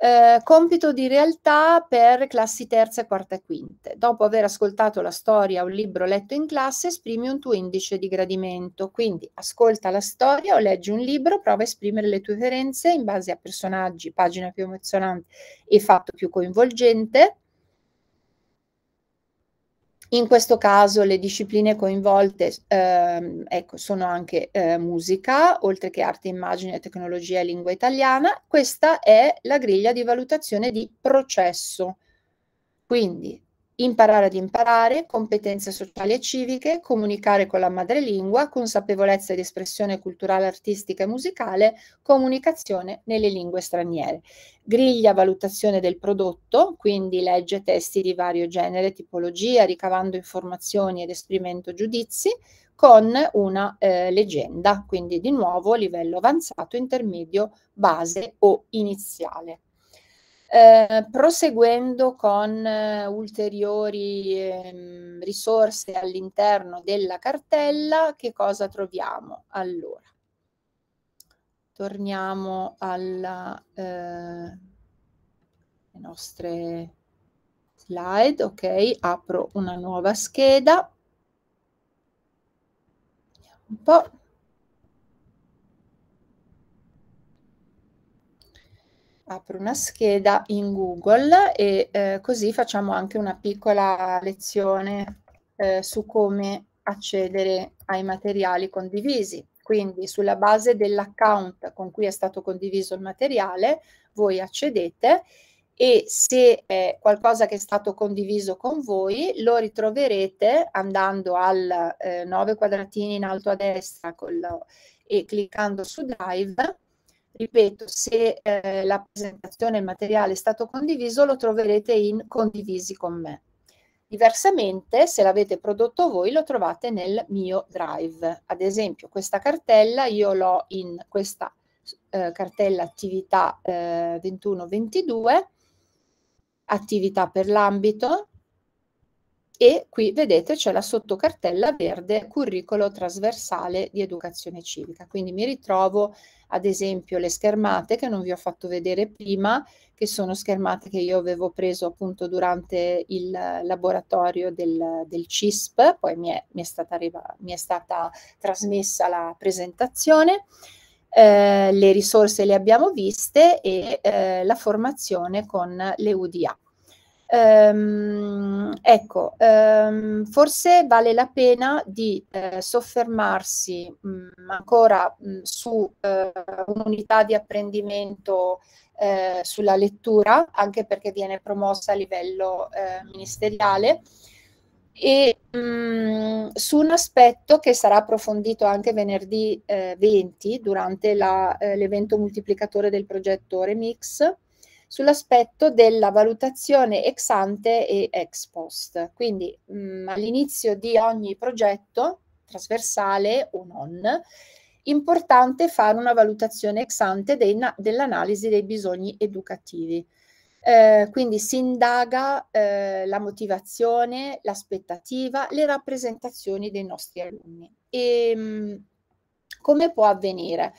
Eh, compito di realtà per classi terze, quarta e quinte. Dopo aver ascoltato la storia o un libro letto in classe, esprimi un tuo indice di gradimento. Quindi ascolta la storia o leggi un libro, prova a esprimere le tue preferenze in base a personaggi, pagina più emozionante e fatto più coinvolgente. In questo caso le discipline coinvolte ehm, ecco, sono anche eh, musica, oltre che arte, immagine, tecnologia e lingua italiana. Questa è la griglia di valutazione di processo. Quindi imparare ad imparare, competenze sociali e civiche, comunicare con la madrelingua, consapevolezza ed espressione culturale, artistica e musicale, comunicazione nelle lingue straniere. Griglia valutazione del prodotto, quindi legge testi di vario genere, tipologia, ricavando informazioni ed esprimendo giudizi, con una eh, leggenda, quindi di nuovo livello avanzato, intermedio, base o iniziale. Eh, proseguendo con eh, ulteriori eh, risorse all'interno della cartella, che cosa troviamo? Allora, torniamo alle eh, nostre slide, ok, apro una nuova scheda. un po'. apro una scheda in Google e eh, così facciamo anche una piccola lezione eh, su come accedere ai materiali condivisi. Quindi sulla base dell'account con cui è stato condiviso il materiale, voi accedete e se è qualcosa che è stato condiviso con voi, lo ritroverete andando al eh, 9 quadratini in alto a destra col, e cliccando su Drive ripeto, se eh, la presentazione e il materiale è stato condiviso, lo troverete in condivisi con me. Diversamente, se l'avete prodotto voi, lo trovate nel mio drive. Ad esempio, questa cartella io l'ho in questa eh, cartella attività eh, 21-22, attività per l'ambito, e qui vedete c'è la sottocartella verde curricolo trasversale di educazione civica. Quindi mi ritrovo ad esempio le schermate che non vi ho fatto vedere prima, che sono schermate che io avevo preso appunto durante il laboratorio del, del CISP, poi mi è, mi è, stata, mi è stata trasmessa la presentazione. Eh, le risorse le abbiamo viste e eh, la formazione con le UDA. Um, ecco, um, forse vale la pena di eh, soffermarsi mh, mm, ancora mh, mm, su eh, un'unità di apprendimento eh, sulla lettura, anche perché viene promossa a livello eh, ministeriale, e mh, mm, su un aspetto che sarà approfondito anche venerdì 20 eh, durante la, eh, l'evento moltiplicatore del progetto Remix sull'aspetto della valutazione ex ante e ex post. Quindi mm, all'inizio di ogni progetto, trasversale o non, importante fare una valutazione ex ante dell'analisi dei bisogni educativi. Eh, quindi si indaga eh, la motivazione, l'aspettativa, le rappresentazioni dei nostri alunni. E, ehm, come può avvenire?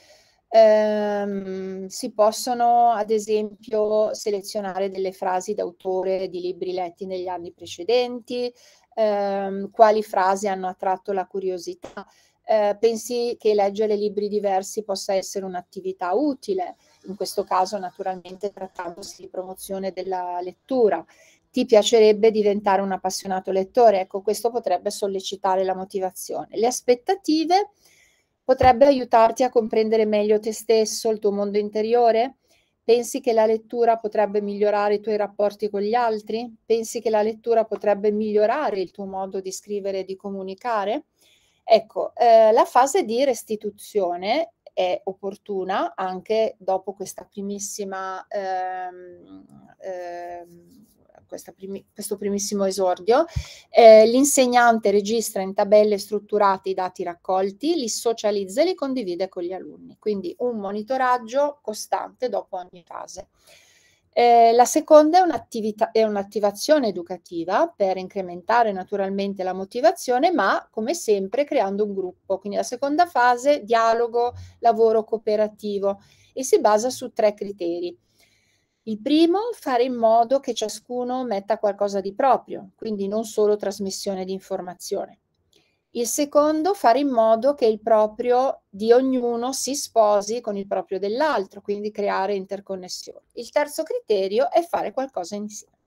Ehm, si possono ad esempio selezionare delle frasi d'autore di libri letti negli anni precedenti, ehm, quali frasi hanno attratto la curiosità. Eh, pensi che leggere libri diversi possa essere un'attività utile, in questo caso naturalmente trattandosi di promozione della lettura. Ti piacerebbe diventare un appassionato lettore? Ecco, questo potrebbe sollecitare la motivazione. Le aspettative potrebbe aiutarti a comprendere meglio te stesso, il tuo mondo interiore? Pensi che la lettura potrebbe migliorare i tuoi rapporti con gli altri? Pensi che la lettura potrebbe migliorare il tuo modo di scrivere e di comunicare? Ecco, eh, la fase di restituzione è opportuna anche dopo questa primissima ehm, ehm, primi, questo primissimo esordio. Eh, l'insegnante registra in tabelle strutturate i dati raccolti, li socializza e li condivide con gli alunni, quindi un monitoraggio costante dopo ogni fase. Eh, la seconda è, un'attivazione educativa per incrementare naturalmente la motivazione, ma come sempre creando un gruppo. Quindi la seconda fase, dialogo, lavoro cooperativo e si basa su tre criteri. Il primo, fare in modo che ciascuno metta qualcosa di proprio, quindi non solo trasmissione di informazione. Il secondo, fare in modo che il proprio di ognuno si sposi con il proprio dell'altro, quindi creare interconnessione. Il terzo criterio è fare qualcosa insieme.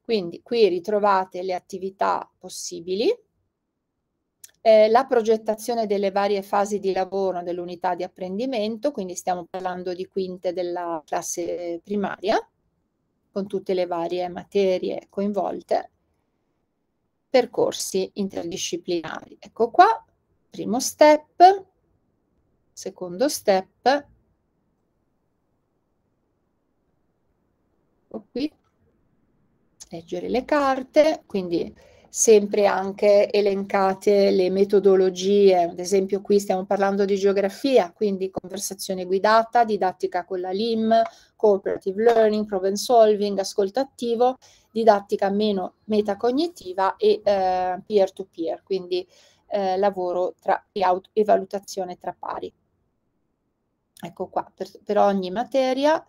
Quindi qui ritrovate le attività possibili, eh, la progettazione delle varie fasi di lavoro dell'unità di apprendimento, quindi stiamo parlando di quinte della classe primaria, con tutte le varie materie coinvolte, percorsi interdisciplinari. Ecco qua, primo step, secondo step, ecco qui, leggere le carte, quindi sempre anche elencate le metodologie, ad esempio qui stiamo parlando di geografia, quindi conversazione guidata, didattica con la LIM, cooperative learning, problem solving, ascolto attivo, didattica meno metacognitiva e eh, peer-to-peer, quindi eh, lavoro tra, e, auto, e valutazione tra pari. Ecco qua, per, per ogni materia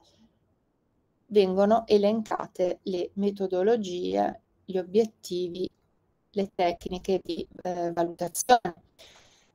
vengono elencate le metodologie, gli obiettivi le tecniche di eh, valutazione.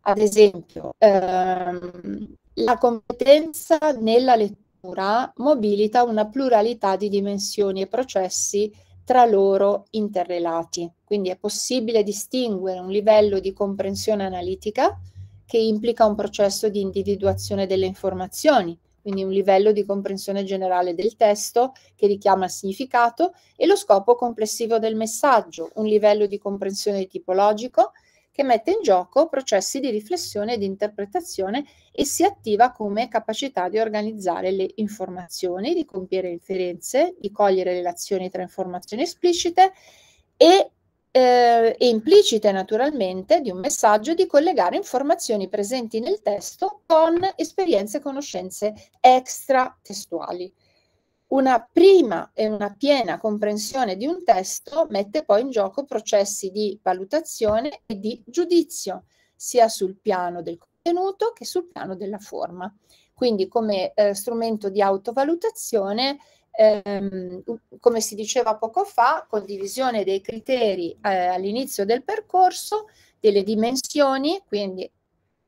Ad esempio, ehm, la competenza nella lettura mobilita una pluralità di dimensioni e processi tra loro interrelati. Quindi è possibile distinguere un livello di comprensione analitica che implica un processo di individuazione delle informazioni, quindi un livello di comprensione generale del testo che richiama il significato e lo scopo complessivo del messaggio, un livello di comprensione tipologico che mette in gioco processi di riflessione e di interpretazione e si attiva come capacità di organizzare le informazioni, di compiere inferenze, di cogliere relazioni tra informazioni esplicite e eh, e implicite naturalmente di un messaggio di collegare informazioni presenti nel testo con esperienze e conoscenze extratestuali. Una prima e una piena comprensione di un testo mette poi in gioco processi di valutazione e di giudizio, sia sul piano del contenuto che sul piano della forma. Quindi come eh, strumento di autovalutazione ehm, come si diceva poco fa, condivisione dei criteri eh, all'inizio del percorso, delle dimensioni, quindi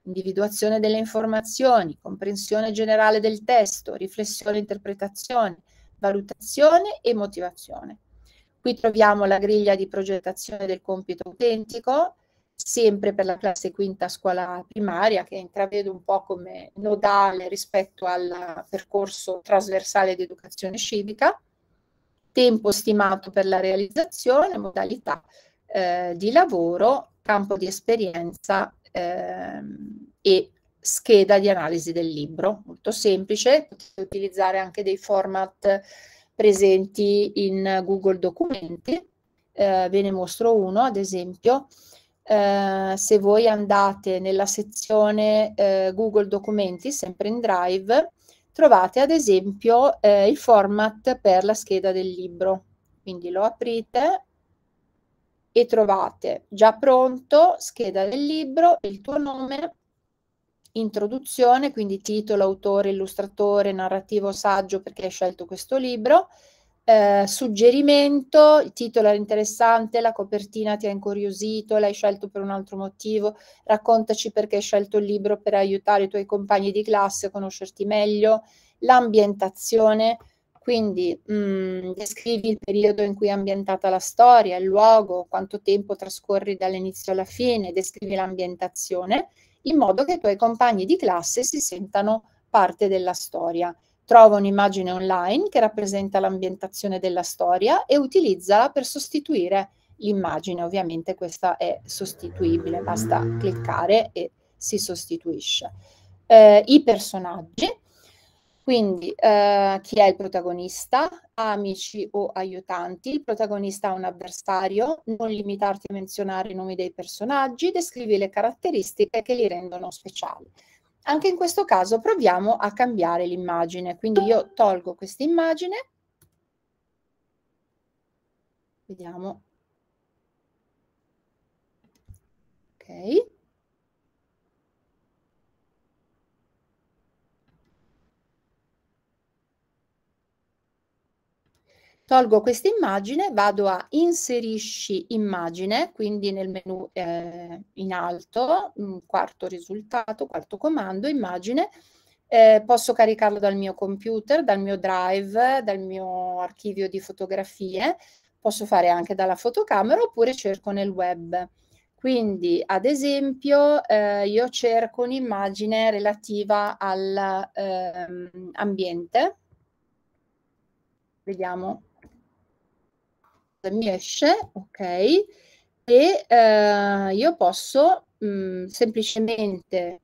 individuazione delle informazioni, comprensione generale del testo, riflessione, interpretazione, valutazione e motivazione. Qui troviamo la griglia di progettazione del compito autentico, sempre per la classe quinta scuola primaria, che intravedo un po' come nodale rispetto al percorso trasversale di educazione civica, tempo stimato per la realizzazione, modalità eh, di lavoro, campo di esperienza eh, e scheda di analisi del libro, molto semplice, potete utilizzare anche dei format presenti in Google Documenti, eh, ve ne mostro uno ad esempio, eh, se voi andate nella sezione eh, Google Documenti, sempre in Drive, trovate ad esempio eh, il format per la scheda del libro. Quindi lo aprite e trovate già pronto scheda del libro, il tuo nome, introduzione, quindi titolo, autore, illustratore, narrativo, saggio perché hai scelto questo libro, eh, suggerimento, il titolo era interessante, la copertina ti ha incuriosito, l'hai scelto per un altro motivo, raccontaci perché hai scelto il libro per aiutare i tuoi compagni di classe a conoscerti meglio, l'ambientazione, quindi mh, mm, descrivi il periodo in cui è ambientata la storia, il luogo, quanto tempo trascorri dall'inizio alla fine, descrivi l'ambientazione, in modo che i tuoi compagni di classe si sentano parte della storia. Trova un'immagine online che rappresenta l'ambientazione della storia e utilizzala per sostituire l'immagine. Ovviamente questa è sostituibile, basta cliccare e si sostituisce. Eh, I personaggi, quindi eh, chi è il protagonista, amici o aiutanti, il protagonista ha un avversario, non limitarti a menzionare i nomi dei personaggi, descrivi le caratteristiche che li rendono speciali. Anche in questo caso proviamo a cambiare l'immagine, quindi io tolgo questa immagine, vediamo, ok, Tolgo questa immagine, vado a inserisci immagine, quindi nel menu eh, in alto, mm, quarto risultato, quarto comando, immagine, eh, posso caricarlo dal mio computer, dal mio drive, dal mio archivio di fotografie, posso fare anche dalla fotocamera oppure cerco nel web. Quindi, ad esempio, eh, io cerco un'immagine relativa all'ambiente. Ehm, eh, Vediamo mi esce, ok, e eh, io posso mh, mm, semplicemente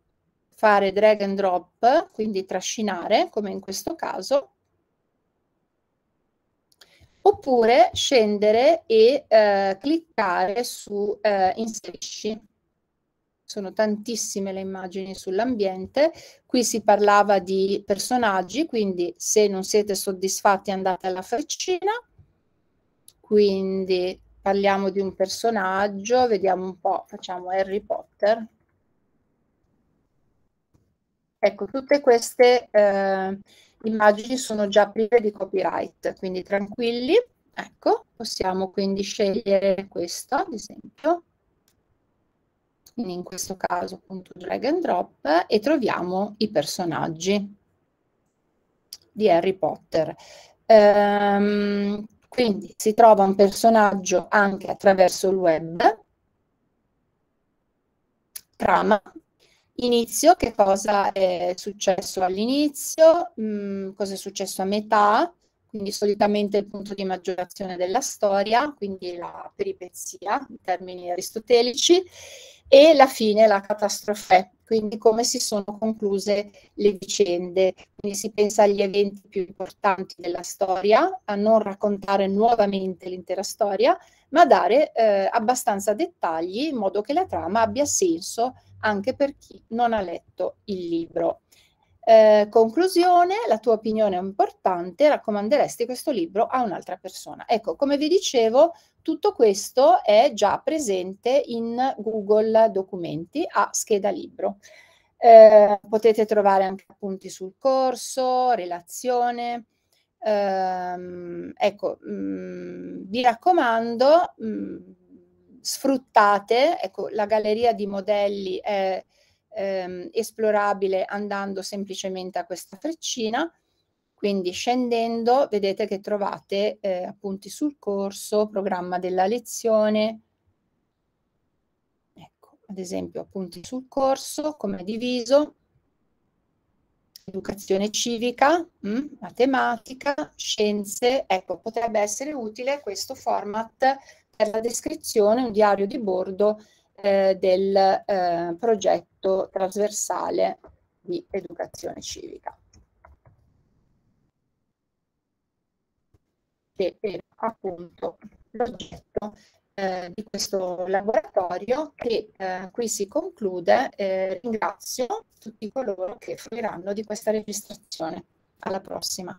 fare drag and drop, quindi trascinare, come in questo caso, oppure scendere e eh, cliccare su eh, inserisci. Sono tantissime le immagini sull'ambiente. Qui si parlava di personaggi, quindi se non siete soddisfatti andate alla freccina quindi parliamo di un personaggio, vediamo un po', facciamo Harry Potter. Ecco, tutte queste eh, immagini sono già prive di copyright, quindi tranquilli. Ecco, possiamo quindi scegliere questo, ad esempio, quindi in questo caso appunto drag and drop, e troviamo i personaggi di Harry Potter. Ehm, quindi si trova un personaggio anche attraverso il web. Trama. Inizio, che cosa è successo all'inizio, mm, cosa è successo a metà, quindi solitamente il punto di maggiorazione della storia, quindi la peripezia in termini aristotelici e la fine, la catastrofe, eh. quindi come si sono concluse le vicende. Quindi si pensa agli eventi più importanti della storia, a non raccontare nuovamente l'intera storia, ma a dare eh, abbastanza dettagli in modo che la trama abbia senso anche per chi non ha letto il libro. Eh, conclusione, la tua opinione è importante, raccomanderesti questo libro a un'altra persona. Ecco, come vi dicevo, tutto questo è già presente in Google Documenti a scheda libro. Eh, potete trovare anche appunti sul corso, relazione. Eh, ecco, mh, mm, vi raccomando, mh, mm, sfruttate, ecco, la galleria di modelli è ehm, esplorabile andando semplicemente a questa freccina. Quindi scendendo vedete che trovate eh, appunti sul corso, programma della lezione, ecco, ad esempio appunti sul corso, come diviso, educazione civica, mh, mm, matematica, scienze, ecco, potrebbe essere utile questo format per la descrizione, un diario di bordo eh, del eh, progetto progetto trasversale di educazione civica. Che è appunto l'oggetto eh, di questo laboratorio che eh, qui si conclude. Eh, ringrazio tutti coloro che fruiranno di questa registrazione. Alla prossima.